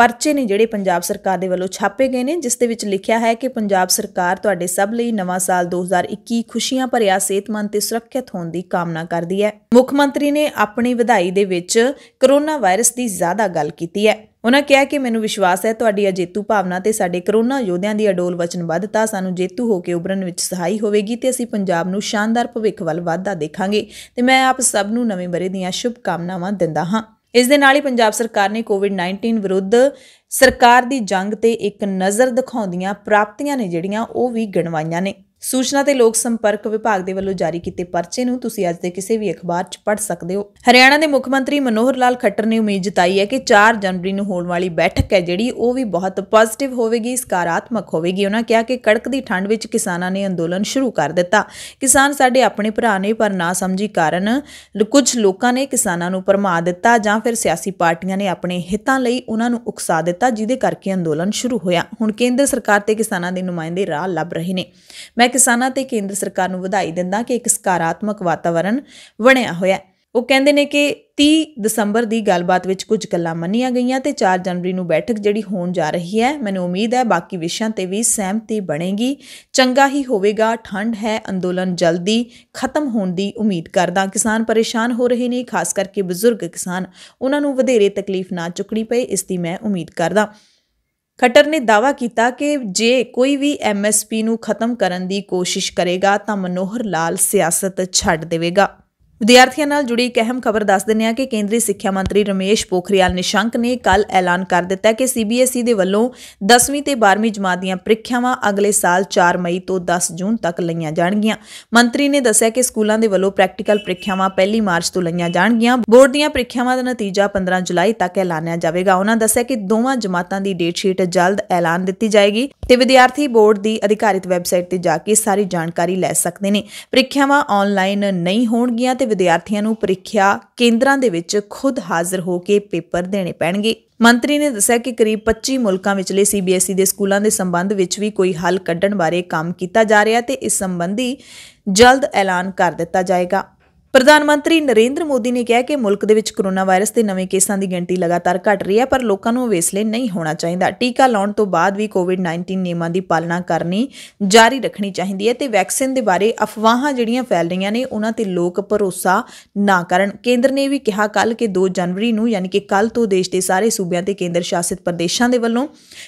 ਪਰਚੇ ਨੇ ਜਿਹੜੇ ਪੰਜਾਬ ਸਰਕਾਰ ਦੇ ਵੱਲੋਂ ਛਾਪੇ ਗਏ ਨੇ ਜਿਸ ਦੇ ਵਿੱਚ ਲਿਖਿਆ ਹੈ ਕਿ ਪੰਜਾਬ ਸਰਕਾਰ ਤੁਹਾਡੇ ਸਭ ਲਈ ਨਵਾਂ ਸਾਲ 2021 ਖੁਸ਼ੀਆਂ ਭਰਿਆ ਸਿਹਤਮੰਦ ਤੇ ਸੁਰੱਖਿਅਤ ਹੋਣ ਦੀ ਕਾਮਨਾ ਕਰਦੀ ਹੈ ਮੁੱਖ ਮੰਤਰੀ ਨੇ ਆਪਣੀ ਵਧਾਈ ਦੇ ਵਿੱਚ ਕਰੋਨਾ ਵਾਇਰਸ ਦੀ ਜ਼ਿਆਦਾ ਗੱਲ ਕੀਤੀ ਹੈ ਉਹਨਾਂ ਕਿਹਾ ਕਿ ਮੈਨੂੰ ਵਿਸ਼ਵਾਸ ਹੈ ਤੁਹਾਡੀ ਅਜੇਤੂ ਭਾਵਨਾ ਤੇ ਸਾਡੇ ਕਰੋਨਾ ਯੋਧਿਆਂ ਦੀ ਅਡੋਲ ਵਚਨਬੱਧਤਾ ਸਾਨੂੰ ਜੇਤੂ ਹੋ ਕੇ ਉਭਰਨ ਵਿੱਚ ਸਹਾਈ ਹੋਵੇਗੀ ਤੇ ਅਸੀਂ ਪੰਜਾਬ ਨੂੰ ਸ਼ਾਨਦਾਰ ਭਵਿੱਖ ਵੱਲ ਵਾਧਾ ਦੇਖਾਂਗੇ ਤੇ ਮੈਂ ਆਪ ਸਭ ਨੂੰ ਨਵੇਂ ਬਰੇ ਦੀਆਂ ਸ਼ੁਭ ਕਾਮਨਾਵਾਂ ਦਿੰਦਾ ਹਾਂ ਇਸ ਦੇ ਨਾਲ ਹੀ ਪੰਜਾਬ ਸਰਕਾਰ ਨੇ ਕੋਵਿਡ-19 ਵਿਰੁੱਧ ਸਰਕਾਰ ਦੀ ਜੰਗ ਤੇ ਇੱਕ ਨਜ਼ਰ ਦਿਖਾਉਂਦੀਆਂ ਪ੍ਰਾਪਤੀਆਂ ਨੇ ਜਿਹੜੀਆਂ ਉਹ ਵੀ ਗਿਣਵਾਈਆਂ ਨੇ ਸੂਚਨਾ ਤੇ ਲੋਕ ਸੰਪਰਕ ਵਿਭਾਗ ਦੇ ਵੱਲੋਂ ਜਾਰੀ ਕੀਤੇ ਪਰਚੇ ਨੂੰ ਤੁਸੀਂ ਅੱਜ ਦੇ ਕਿਸੇ ਵੀ ਅਖਬਾਰ 'ਚ ਪੜ੍ਹ ਸਕਦੇ ਹੋ ਹਰਿਆਣਾ ਦੇ ਮੁੱਖ ਮੰਤਰੀ ਮਨੋਹਰ ਲਾਲ ਖੱਟਰ ਨੇ ਉਮੀਦ ਜਤਾਈ ਹੈ ਕਿ 4 ਜਨਵਰੀ ਨੂੰ ਹੋਣ ਵਾਲੀ ਬੈਠਕ ਹੈ ਜਿਹੜੀ ਉਹ ਵੀ ਬਹੁਤ ਪੋਜ਼ਿਟਿਵ ਹੋਵੇਗੀ ਸਕਾਰਾਤਮਕ ਹੋਵੇਗੀ ਉਹਨਾਂ ਕਿਹਾ ਕਿ ਕੜਕ ਦੀ ਠੰਡ ਵਿੱਚ ਕਿਸਾਨਾਂ ਨੇ ਅੰਦੋਲਨ ਸ਼ੁਰੂ ਕਰ ਦਿੱਤਾ ਕਿਸਾਨ ਸਾਡੇ ਆਪਣੇ ਭਰਾ ਨੇ ਪਰ ਨਾ ਸਮਝੀ ਕਾਰਨ ਕੁਝ ਲੋਕਾਂ ਨੇ ਕਿਸਾਨਾਂ ਨੂੰ ਪਰਮਾ ਦਿੱਤਾ ਜਾਂ ਫਿਰ ਸਿਆਸੀ ਪਾਰਟੀਆਂ ਨੇ ਆਪਣੇ ਹਿੱਤਾਂ ਲਈ ਉਹਨਾਂ ਨੂੰ ਉਕਸਾ ਦਿੱਤਾ ਜਿਹਦੇ ਕਰਕੇ ਅੰਦੋਲਨ ਸ਼ੁਰੂ ਹੋਇਆ ਹੁਣ ਕੇਂਦਰ ਸਰਕਾਰ ਤੇ ਕਿਸਾਨਾਂ ਦੇ ਨੁਮਾਇੰਦੇ ਰਾਹ ਲੱਭ ਰਹੇ ਨੇ ਮੈਂ ਕਿਸਾਨਾਂ ਤੇ ਕੇਂਦਰ ਸਰਕਾਰ ਨੂੰ ਵਧਾਈ ਦਿੰਦਾ ਕਿ ਇੱਕ ਸਕਾਰਾਤਮਕ ਵਾਤਾਵਰਣ ਬਣਿਆ ਹੋਇਆ ਹੈ ਉਹ ਕਹਿੰਦੇ ਨੇ ਕਿ 30 ਦਸੰਬਰ ਦੀ ਗੱਲਬਾਤ ਵਿੱਚ ਕੁਝ ਗੱਲਾਂ ਮੰਨੀਆਂ ਗਈਆਂ ਤੇ 4 ਜਨਵਰੀ ਨੂੰ ਬੈਠਕ ਜਿਹੜੀ ਹੋਣ ਜਾ ਰਹੀ ਹੈ ਮੈਨੂੰ ਉਮੀਦ ਹੈ ਬਾਕੀ ਵਿਸ਼ਿਆਂ ਤੇ ਵੀ ਸਹਿਮਤੀ ਬਣੇਗੀ ਚੰਗਾ ਹੀ ਹੋਵੇਗਾ ਠੰਡ ਹੈ ਅੰਦੋਲਨ ਜਲਦੀ ਖਤਮ ਹੋਣ ਦੀ ਉਮੀਦ ਕਰਦਾ ਕਿਸਾਨ ਪਰੇਸ਼ਾਨ ਹੋ ਰਹੇ ਨੇ ਖਾਸ ਕਰਕੇ ਬਜ਼ੁਰਗ ਕਿਸਾਨ ਉਹਨਾਂ ਨੂੰ ਵਧੇਰੇ ਤਕਲੀਫ ਨਾ ਚੁੱਕਣੀ ਪਏ ਇਸ ਦੀ ਮੈਂ ਉਮੀਦ ਕਰਦਾ ਖੱਟਰ ਨੇ ਦਾਅਵਾ ਕੀਤਾ ਕਿ ਜੇ ਕੋਈ ਵੀ ਐਮਐਸਪੀ ਨੂੰ ਖਤਮ ਕਰਨ ਦੀ ਕੋਸ਼ਿਸ਼ ਕਰੇਗਾ ਤਾਂ ਮਨੋਹਰ ਲਾਲ ਸਿਆਸਤ ਛੱਡ ਦੇਵੇਗਾ ਵਿਦਿਆਰਥੀਆਂ ਨਾਲ ਜੁੜੀ ਇੱਕ ਅਹਿਮ ਖਬਰ ਦੱਸ ਦਿੰਨੇ ਆ ਕਿ ਕੇਂਦਰੀ ਸਿੱਖਿਆ ਮੰਤਰੀ ਰਮੇਸ਼ ਪੋਖਰੀਆਲ ਨਿਸ਼ੰਕ ਨੇ ਕੱਲ ਐਲਾਨ ਕਰ ਦਿੱਤਾ ਕਿ ਸੀਬੀਐਸਈ ਦੇ ਵੱਲੋਂ 10ਵੀਂ ਤੇ 12ਵੀਂ ਜਮਾਤ ਦੀਆਂ ਪ੍ਰੀਖਿਆਵਾਂ ਅਗਲੇ ਸਾਲ 4 ਮਈ ਤੋਂ 10 ਜੂਨ ਤੱਕ ਲਈਆਂ ਜਾਣਗੀਆਂ ਮੰਤਰੀ ਨੇ ਦੱਸਿਆ ਕਿ ਸਕੂਲਾਂ ਦੇ ਵੱਲੋਂ ਪ੍ਰੈਕਟੀਕਲ ਪ੍ਰੀਖਿਆਵਾਂ 1 ਮਾਰਚ ਤੋਂ ਲਈਆਂ ਜਾਣਗੀਆਂ ਬੋਰਡ ਦੀਆਂ ਪ੍ਰੀਖਿਆਵਾਂ ਦਾ ਨਤੀਜਾ 15 ਜੁਲਾਈ ਤੱਕ ਐਲਾਨਿਆ ਜਾਵੇਗਾ ਉਹਨਾਂ ਦੱਸਿਆ ਕਿ ਦੋਵਾਂ ਜਮਾਤਾਂ ਦੀ ਡੇਟ ਸ਼ੀਟ ਜਲਦ ਐਲਾਨ ਦਿੱਤੀ ਜਾਏਗੀ ਤੇ ਵਿਦਿਆਰਥੀ ਬੋਰਡ ਦੀ ਅਧਿਕਾਰਿਤ ਵੈਬਸਾਈਟ ਤੇ ਜਾ ਕੇ ਸਾਰੀ ਜਾਣਕਾਰੀ ਲੈ ਸਕਦੇ ਨੇ ਪ੍ਰੀਖਿਆਵਾਂ ਆਨਲਾਈਨ ਨਹੀਂ ਹੋਣਗੀਆਂ ਤੇ ਵਿਦਿਆਰਥੀਆਂ ਨੂੰ ਪ੍ਰੀਖਿਆ ਕੇਂਦਰਾਂ ਦੇ ਵਿੱਚ ਖੁਦ ਹਾਜ਼ਰ ਹੋ ਕੇ ਪੇਪਰ ਦੇਣੇ ਪੈਣਗੇ ਮੰਤਰੀ ਨੇ ਦੱਸਿਆ ਕਿ ਕਰੀਬ 25 ਮੁਲਕਾਂ ਵਿੱਚਲੇ ਸੀਬੀਐਸਈ ਦੇ ਸਕੂਲਾਂ ਦੇ ਸੰਬੰਧ ਵਿੱਚ ਵੀ ਕੋਈ ਹੱਲ ਕੱਢਣ ਬਾਰੇ ਕੰਮ ਕੀਤਾ ਜਾ ਰਿਹਾ ਤੇ ਇਸ ਸੰਬੰਧੀ ਜਲਦ ਐਲਾਨ ਕਰ ਦਿੱਤਾ ਜਾਏਗਾ ਪ੍ਰਧਾਨ ਮੰਤਰੀ ਨਰਿੰਦਰ ਮੋਦੀ ਨੇ ਕਿਹਾ ਕਿ ਮੁਲਕ ਦੇ ਵਿੱਚ ਕੋਰੋਨਾ ਵਾਇਰਸ ਦੇ ਨਵੇਂ ਕੇਸਾਂ ਦੀ ਗਿਣਤੀ ਲਗਾਤਾਰ ਘਟ ਰਹੀ ਹੈ ਪਰ ਲੋਕਾਂ ਨੂੰ ਵੇਸਲੇ ਨਹੀਂ ਹੋਣਾ ਚਾਹੀਦਾ ਟੀਕਾ ਲਾਉਣ ਤੋਂ ਬਾਅਦ ਵੀ ਕੋਵਿਡ-19 ਨਿਯਮਾਂ ਦੀ ਪਾਲਣਾ ਕਰਨੀ ਜਾਰੀ ਰੱਖਣੀ ਚਾਹੀਦੀ ਹੈ ਤੇ ਵੈਕਸੀਨ ਦੇ ਬਾਰੇ ਅਫਵਾਹਾਂ ਜਿਹੜੀਆਂ ਫੈਲ ਰਹੀਆਂ ਨੇ ਉਹਨਾਂ ਤੇ ਲੋਕ ਭਰੋਸਾ ਨਾ ਕਰਨ ਕੇਂਦਰ ਨੇ ਵੀ ਕਿਹਾ ਕੱਲ ਕਿ 2 ਜਨਵਰੀ ਨੂੰ ਯਾਨੀ ਕਿ ਕੱਲ ਤੋਂ ਦੇਸ਼ ਦੇ ਸਾਰੇ ਸੂਬਿਆਂ ਤੇ ਕੇਂਦਰ ਸ਼ਾਸਿਤ ਪ੍ਰਦੇਸ਼ਾਂ ਦੇ ਵੱਲੋਂ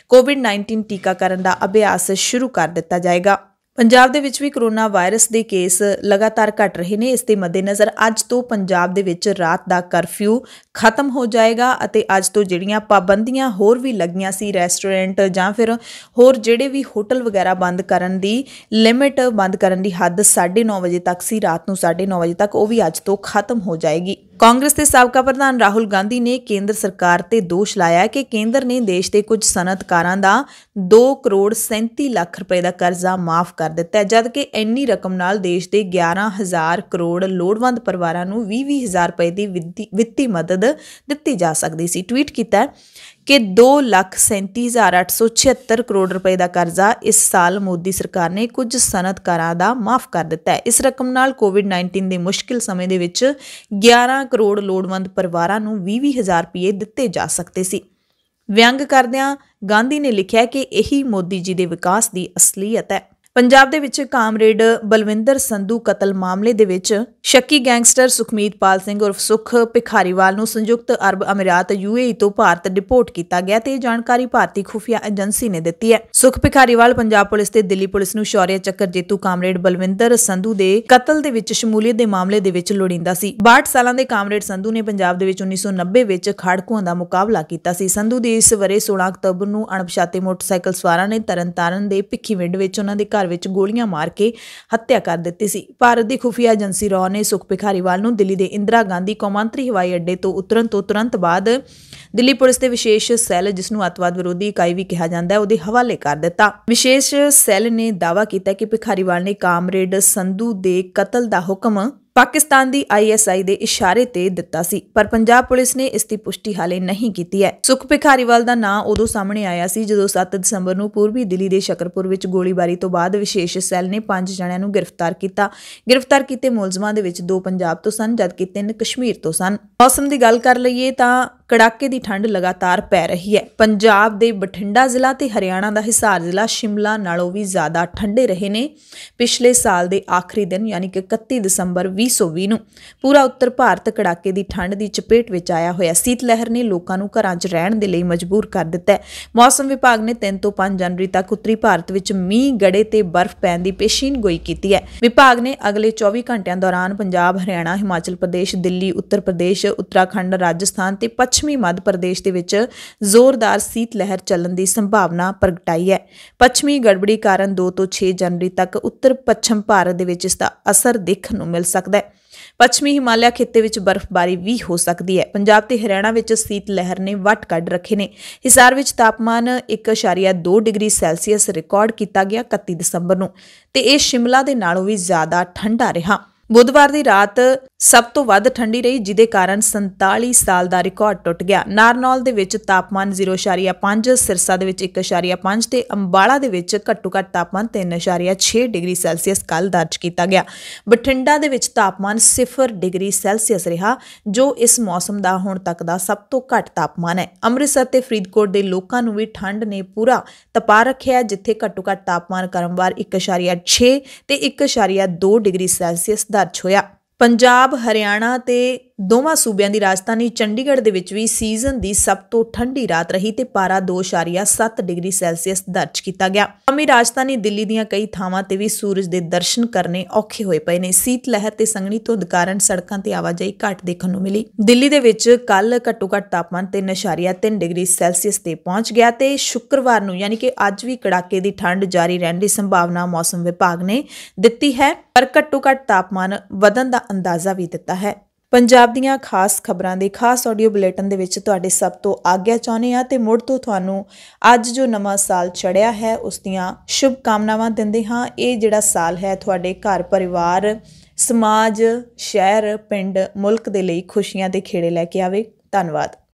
ਕੋਵਿਡ-19 ਟੀਕਾਕਰਨ ਦਾ ਅਭਿਆਸ ਸ਼ੁਰੂ ਕਰ ਦਿੱਤਾ ਜਾਏਗਾ ਪੰਜਾਬ ਦੇ ਵਿੱਚ ਵੀ ਕਰੋਨਾ ਵਾਇਰਸ ਦੇ ਕੇਸ ਲਗਾਤਾਰ ਘਟ ਰਹੇ ਨੇ ਇਸ ਦੇ ਮੱਦੇਨਜ਼ਰ ਅੱਜ ਤੋਂ ਪੰਜਾਬ ਦੇ ਵਿੱਚ ਰਾਤ ਦਾ ਕਰਫਿਊ ਖਤਮ ਹੋ ਜਾਏਗਾ ਅਤੇ ਅੱਜ ਤੋਂ ਜਿਹੜੀਆਂ ਪਾਬੰਦੀਆਂ ਹੋਰ ਵੀ ਲੱਗੀਆਂ ਸੀ ਰੈਸਟੋਰੈਂਟ ਜਾਂ ਫਿਰ ਹੋਰ ਜਿਹੜੇ ਵੀ ਹੋਟਲ ਵਗੈਰਾ ਬੰਦ ਕਰਨ ਦੀ ਲਿਮਿਟ ਬੰਦ ਕਰਨ ਦੀ ਹੱਦ 9:30 ਵਜੇ ਤੱਕ ਸੀ ਰਾਤ ਨੂੰ 9:30 ਵਜੇ ਤੱਕ ਉਹ ਵੀ ਅੱਜ ਤੋਂ ਖਤਮ ਹੋ ਜਾਏਗੀ ਕਾਂਗਰਸ ਦੇ ਸਾਬਕਾ ਪ੍ਰਧਾਨ ਰਾਹੁਲ ਗਾਂਧੀ ਨੇ ਕੇਂਦਰ ਸਰਕਾਰ ਤੇ ਦੋਸ਼ ਲਾਇਆ ਕਿ ਕੇਂਦਰ ਨੇ ਦੇਸ਼ ਦੇ ਕੁਝ ਸਨਅਤਕਾਰਾਂ ਦਾ 2 ਕਰੋੜ 37 ਲੱਖ ਰੁਪਏ ਦਾ ਕਰਜ਼ਾ ਮਾਫ ਕਰ ਦਿੱਤਾ ਹੈ ਕਿ ਇੰਨੀ ਰਕਮ ਨਾਲ ਦੇਸ਼ ਦੇ 11000 ਕਰੋੜ ਲੋੜਵੰਦ ਪਰਿਵਾਰਾਂ ਨੂੰ 20000 ਰੁਪਏ ਦੀ ਵਿੱਤੀ ਮਦਦ ਦਿੱਤੀ ਜਾ ਸਕਦੀ ਸੀ ਟਵੀਟ ਕੀਤਾ ਕਿ 237876 ਕਰੋੜ ਰੁਪਏ ਦਾ ਕਰਜ਼ਾ ਇਸ ਸਾਲ ਮੋਦੀ ਸਰਕਾਰ ਨੇ ਕੁਝ ਸਨਅਤਕਾਰਾਂ ਦਾ ਮਾਫ ਕਰ ਦਿੱਤਾ ਹੈ ਇਸ ਰਕਮ ਨਾਲ ਕੋਵਿਡ-19 ਦੇ ਮੁਸ਼ਕਿਲ ਸਮੇਂ ਦੇ ਵਿੱਚ 11 ਕਰੋੜ ਲੋੜਵੰਦ ਪਰਿਵਾਰਾਂ ਨੂੰ 20000 ਰੁਪਏ ਦਿੱਤੇ ਜਾ ਸਕਦੇ ਸੀ ਵਿਅੰਗ ਕਰਦਿਆਂ ਗਾਂਧੀ ਨੇ ਲਿਖਿਆ ਕਿ ਇਹੀ ਮੋਦੀ ਜੀ ਦੇ ਵਿਕਾਸ ਦੀ ਅਸਲੀਅਤ ਹੈ ਪੰਜਾਬ ਦੇ ਵਿੱਚ ਕਾਮਰੇਡ ਬਲਵਿੰਦਰ ਸੰਧੂ ਕਤਲ ਮਾਮਲੇ ਦੇ ਵਿੱਚ ਸ਼ੱਕੀ ਗੈਂਗਸਟਰ ਸੁਖਮੀਤ ਪਾਲ ਸਿੰਘ ਉਰਫ ਸੁਖ ਭਿਖਾਰੀਵਾਲ ਨੂੰ ਸੰਯੁਕਤ ਅਰਬ ਅਮੀਰਾਤ ਯੂਏਈ ਤੋਂ ਭਾਰਤ ਡਿਪੋਰਟ ਕੀਤਾ ਗਿਆ ਤੇ ਇਹ ਜਾਣਕਾਰੀ ਭਾਰਤੀ ਖੁਫੀਆ ਏਜੰਸੀ ਨੇ ਦਿੱਤੀ ਹੈ ਸੁਖ ਭਿਖਾਰੀਵਾਲ ਪੰਜਾਬ ਪੁਲਿਸ ਤੇ ਦਿੱਲੀ ਪੁਲਿਸ ਨੂੰ ਸ਼ੌਰਿਆ ਚੱਕਰ ਜੇਤੂ ਕਾਮਰੇਡ ਬਲਵਿੰਦਰ ਸੰਧੂ ਦੇ ਕਤਲ ਦੇ ਵਿੱਚ ਸ਼ਮੂਲੀਅਤ ਦੇ ਮਾਮਲੇ ਦੇ ਵਿੱਚ ਲੋੜਿੰਦਾ ਸੀ 62 ਸਾਲਾਂ ਦੇ ਕਾਮਰੇਡ ਸੰਧੂ ਨੇ ਪੰਜਾਬ ਦੇ ਵਿੱਚ 1990 ਵਿੱਚ ਖਾੜਕੂਆਂ ਦਾ ਮੁਕਾਬਲਾ ਕੀਤਾ ਸੀ ਸੰਧੂ ਦੀ ਇਸ ਵਰੇ 16 ਅਕਤੂਬਰ ਨੂੰ ਅਣਪਛਾਤੇ ਮੋਟਰਸਾਈਕਲ ਸਵਾਰਾਂ ਨੇ ਤਰਨਤਾਰਨ ਦੇ ਭਿੱਖੀਵਿੰਡ ਵਿੱਚ ਉਹਨਾਂ ਦੇ ਘਰ ਵਿੱਚ ਗੋਲੀਆਂ ਮਾਰ ਕੇ ਹੱਤਿਆ ਕਰ ਦਿੱਤੀ ਸੀ ਭਾਰਤ ਦੀ ਖੁਫੀਆ ਏਜੰਸੀ ਰੌ ਨੇ ਸੁਖ ਭਿਖਾਰੀਵਾਲ ਨੂੰ ਦਿੱਲੀ ਦੇ ਇੰਦਰਾ ਗਾਂਧੀ ਕੌਮਾਂਤਰੀ ਹਵਾਈ ਅੱਡੇ ਤੋਂ ਉਤਰਨ ਤੋਂ ਤੁਰੰਤ ਬਾਅਦ ਦਿੱਲੀ ਪੁਲਿਸ ਦੇ ਵਿਸ਼ੇਸ਼ ਸੈੱਲ ਜਿਸ ਨੂੰ ਅਤਵਾਦ ਵਿਰੋਧੀ ਇਕਾਈ ਵੀ ਕਿਹਾ ਜਾਂਦਾ ਹੈ ਉਹਦੇ ਹਵਾਲੇ ਕਰ ਦਿੱਤਾ ਵਿਸ਼ੇਸ਼ ਸੈੱਲ ਨੇ ਦਾਵਾ ਕੀਤਾ ਕਿ ਭਿਖਾਰੀਵਾਲ ਨੇ ਕਾਮਰੇਡ ਸੰਧੂ ਦੇ ਕਤਲ ਦਾ ਹੁਕਮ ਪਾਕਿਸਤਾਨ ਦੀ ਆਈਐਸਆਈ ਦੇ ਇਸ਼ਾਰੇ ਤੇ ਦਿੱਤਾ ਸੀ ਪਰ ਪੰਜਾਬ ਪੁਲਿਸ ਨੇ ਇਸ ਦੀ ਪੁਸ਼ਟੀ ਹਾਲੇ ਨਹੀਂ ਕੀਤੀ ਹੈ ਸੁਖ ਭਿਖਾਰੀਵਾਲ ਦਾ ਨਾਂ ਉਦੋਂ ਸਾਹਮਣੇ ਆਇਆ ਸੀ ਜਦੋਂ 7 ਦਸੰਬਰ ਨੂੰ ਪੂਰਬੀ ਦਿੱਲੀ ਦੇ ਸ਼ਕਰਪੁਰ ਵਿੱਚ ਗੋਲੀਬਾਰੀ ਤੋਂ ਬਾਅਦ ਵਿਸ਼ੇਸ਼ ਸੈੱਲ ਨੇ 5 ਜਣਿਆਂ ਨੂੰ ਗ੍ਰਿਫਤਾਰ ਕੀਤਾ ਗ੍ਰਿਫਤਾਰ ਕੀਤੇ ਮੁਲਜ਼ਮਾਂ ਦੇ ਵਿੱਚ 2 ਪੰਜਾਬ ਤੋਂ ਸਨ ਜਦਕਿ 3 ਕਸ਼ਮੀਰ ਤੋਂ ਸਨ ਮੌਸਮ ਦੀ ਗੱਲ ਕਰ ਲਈਏ ਤਾਂ ਕੜਾਕੇ ਦੀ ਠੰਡ ਲਗਾਤਾਰ ਪੈ ਰਹੀ ਹੈ ਪੰਜਾਬ ਦੇ ਬਠਿੰਡਾ ਜ਼ਿਲ੍ਹਾ ਤੇ ਹਰਿਆਣਾ ਦਾ ਹਿਸਾਰ ਜ਼ਿਲ੍ਹਾ ਸ਼ਿਮਲਾ ਨਾਲੋਂ ਵੀ ਜ਼ਿਆਦਾ ਠੰਡੇ ਰਹੇ ਨੇ ਪਿਛਲੇ ਸਾਲ ਦੇ ਆਖਰੀ ਦਿਨ ਯਾਨੀ ਕਿ 31 ਦਸੰਬਰ 2020 ਨੂੰ ਪੂਰਾ ਉੱਤਰ ਭਾਰਤ ਕੜਾਕੇ ਦੀ ਠੰਡ ਦੀ ਚਪੇਟ ਵਿੱਚ ਆਇਆ ਹੋਇਆ ਸੀਤ ਲਹਿਰ ਨੇ ਲੋਕਾਂ ਨੂੰ ਘਰਾਂ 'ਚ ਰਹਿਣ ਦੇ ਲਈ ਮਜਬੂਰ ਕਰ ਦਿੱਤਾ ਹੈ ਮੌਸਮ ਵਿਭਾਗ ਨੇ 3 ਤੋਂ 5 ਜਨਵਰੀ ਤੱਕ ਉੱਤਰੀ ਭਾਰਤ ਵਿੱਚ ਮੀਂਹ ਗੜੇ ਤੇ ਬਰਫ਼ ਪੈਣ ਦੀ ਪੇਸ਼ੀਨਗੋਈ ਕੀਤੀ ਹੈ ਵਿਭਾਗ ਨੇ ਅਗਲੇ 24 ਘੰਟਿਆਂ ਦੌਰਾਨ ਪੰਜਾਬ ਹਰਿਆਣਾ ਹਿਮਾਚਲ ਪ੍ਰਦੇਸ਼ ਦਿੱਲੀ ਉੱਤਰ ਪ੍ਰਦੇਸ਼ ਉੱਤਰਾਖੰਡ ਰਾਜਸਥਾਨ ਤੇ ਪੱਛ ਪੱਛਮੀ ਮੱਧ ਪ੍ਰਦੇਸ਼ ਦੇ ਵਿੱਚ ਜ਼ੋਰਦਾਰ ਸੀਤ ਲਹਿਰ ਚੱਲਣ ਦੀ ਸੰਭਾਵਨਾ ਪ੍ਰਗਟਾਈ ਹੈ ਪੱਛਮੀ ਗੜਬੜੀ ਕਾਰਨ 2 ਤੋਂ 6 ਜਨਵਰੀ ਤੱਕ ਉੱਤਰ ਪੱਛਮ ਭਾਰਤ ਦੇ ਵਿੱਚ ਇਸ ਦਾ ਅਸਰ ਦੇਖਣ ਨੂੰ ਮਿਲ ਸਕਦਾ ਹੈ ਪੱਛਮੀ ਹਿਮਾਲਿਆ ਖੇਤੇ ਵਿੱਚ ਬਰਫ਼ਬਾਰੀ ਵੀ ਹੋ ਸਕਦੀ ਹੈ ਪੰਜਾਬ ਤੇ ਹਰਿਆਣਾ ਵਿੱਚ ਸੀਤ ਲਹਿਰ ਨੇ ਵਟ ਕੱਢ ਰੱਖੇ ਨੇ ਹਿਸਾਰ ਵਿੱਚ ਤਾਪਮਾਨ 1.2 ਡਿਗਰੀ ਸੈਲਸੀਅਸ ਰਿਕਾਰਡ ਕੀਤਾ ਗਿਆ 31 ਦਸੰਬਰ ਨੂੰ ਤੇ ਇਹ ਸ਼ਿਮਲਾ ਦੇ ਨਾਲੋਂ ਵੀ ਜ਼ਿਆਦਾ ਠੰਡਾ ਰਿਹਾ ਬੁੱਧਵਾਰ ਦੀ ਰਾਤ ਸਭ ਤੋਂ ਵੱਧ ਠੰਡੀ ਰਹੀ ਜਿਦੇ ਕਾਰਨ 47 ਸਾਲ ਦਾ ਰਿਕਾਰਡ ਟੁੱਟ ਗਿਆ ਨਾਰਨੌਲ ਦੇ ਵਿੱਚ ਤਾਪਮਾਨ 0.5 ਸਿਰਸਾ ਦੇ ਵਿੱਚ 1.5 ਤੇ ਅੰਬਾਲਾ ਦੇ ਵਿੱਚ ਘੱਟੋ-ਘੱਟ ਤਾਪਮਾਨ 3.6 ਡਿਗਰੀ ਸੈਲਸੀਅਸ ਕੱਲ ਦਰਜ ਕੀਤਾ ਗਿਆ ਬਠਿੰਡਾ ਦੇ ਵਿੱਚ ਤਾਪਮਾਨ 0 ਡਿਗਰੀ ਸੈਲਸੀਅਸ ਰਿਹਾ ਜੋ ਇਸ ਮੌਸਮ ਦਾ ਹੁਣ ਤੱਕ ਦਾ ਸਭ ਤੋਂ ਘੱਟ ਤਾਪਮਾਨ ਹੈ ਅੰਮ੍ਰਿਤਸਰ ਤੇ ਫਰੀਦਕੋਟ ਦੇ ਲੋਕਾਂ ਨੂੰ ਵੀ ਠੰਡ ਨੇ ਪੂਰਾ ਤਪਾ ਰੱਖਿਆ ਜਿੱਥੇ ਘੱਟੋ-ਘੱਟ ਤਾਪਮਾਨ ਕਰਮਵਾਰ 1.6 ਤੇ 1.2 ਡਿਗਰੀ ਸੈਲਸੀਅਸ ਦਰਜ ਹੋਇਆ ਪੰਜਾਬ ਹਰਿਆਣਾ ਤੇ ਦੋਵਾਂ ਸੂਬਿਆਂ ਦੀ ਰਾਜਧਾਨੀ ਚੰਡੀਗੜ੍ਹ ਦੇ ਵਿੱਚ ਵੀ ਸੀਜ਼ਨ ਦੀ ਸਭ ਤੋਂ ਠੰਡੀ ਰਾਤ ਰਹੀ ਤੇ ਪਾਰਾ 2.7 ਡਿਗਰੀ ਸੈਲਸੀਅਸ ਦਰਜ ਕੀਤਾ ਗਿਆ। ਅਮੀ ਰਾਜਧਾਨੀ ਦਿੱਲੀ ਦੀਆਂ ਕਈ ਥਾਵਾਂ ਤੇ ਵੀ ਸੂਰਜ ਦੇ ਦਰਸ਼ਨ ਕਰਨੇ ਔਖੇ ਹੋਏ ਪਏ ਨੇ। ਸੀਤ ਲਹਿਰ ਤੇ ਸੰਘਣੀ ਧੁੰਦ ਕਾਰਨ ਸੜਕਾਂ ਤੇ ਆਵਾਜਾਈ ਘੱਟ ਦੇਖਣ ਨੂੰ ਮਿਲੀ। ਦਿੱਲੀ ਦੇ ਵਿੱਚ ਕੱਲ ਘੱਟੋ-ਘੱਟ ਤਾਪਮਾਨ 3.3 ਡਿਗਰੀ ਸੈਲਸੀਅਸ ਤੇ ਪਹੁੰਚ ਗਿਆ ਤੇ ਸ਼ੁੱਕਰਵਾਰ ਨੂੰ ਯਾਨੀ ਕਿ ਅੱਜ ਵੀ ਕੜਾਕੇ ਦੀ ਠੰਡ ਜਾਰੀ ਰਹਿਣ ਦੀ ਸੰਭਾਵਨਾ ਮੌਸਮ ਵਿਭਾਗ ਨੇ ਦਿੱਤੀ ਹੈ ਪਰ ਘੱਟੋ-ਘੱਟ ਤਾਪਮਾਨ ਵਧਣ ਦਾ ਅੰਦਾਜ਼ਾ ਵੀ ਦਿੱਤਾ ਹੈ। ਪੰਜਾਬ ਦੀਆਂ ਖਾਸ ਖਬਰਾਂ ਦੇ ਖਾਸ ਆਡੀਓ ਬੁਲੇਟਿਨ ਦੇ ਵਿੱਚ ਤੁਹਾਡੇ ਸਭ ਤੋਂ ਆਗਿਆ ਚਾਹੁੰਦੇ ਆ ਤੇ ਮੁੜ ਤੋਂ ਤੁਹਾਨੂੰ ਅੱਜ ਜੋ ਨਵਾਂ ਸਾਲ ਚੜਿਆ ਹੈ ਉਸ ਦੀਆਂ ਸ਼ੁਭ ਕਾਮਨਾਵਾਂ ਦਿੰਦੇ ਹਾਂ ਇਹ ਜਿਹੜਾ ਸਾਲ ਹੈ ਤੁਹਾਡੇ ਘਰ ਪਰਿਵਾਰ ਸਮਾਜ ਸ਼ਹਿਰ ਪਿੰਡ ਮੁਲਕ ਦੇ ਲਈ ਖੁਸ਼ੀਆਂ ਦੇ ਖੇੜੇ ਲੈ ਕੇ ਆਵੇ ਧੰਨਵਾਦ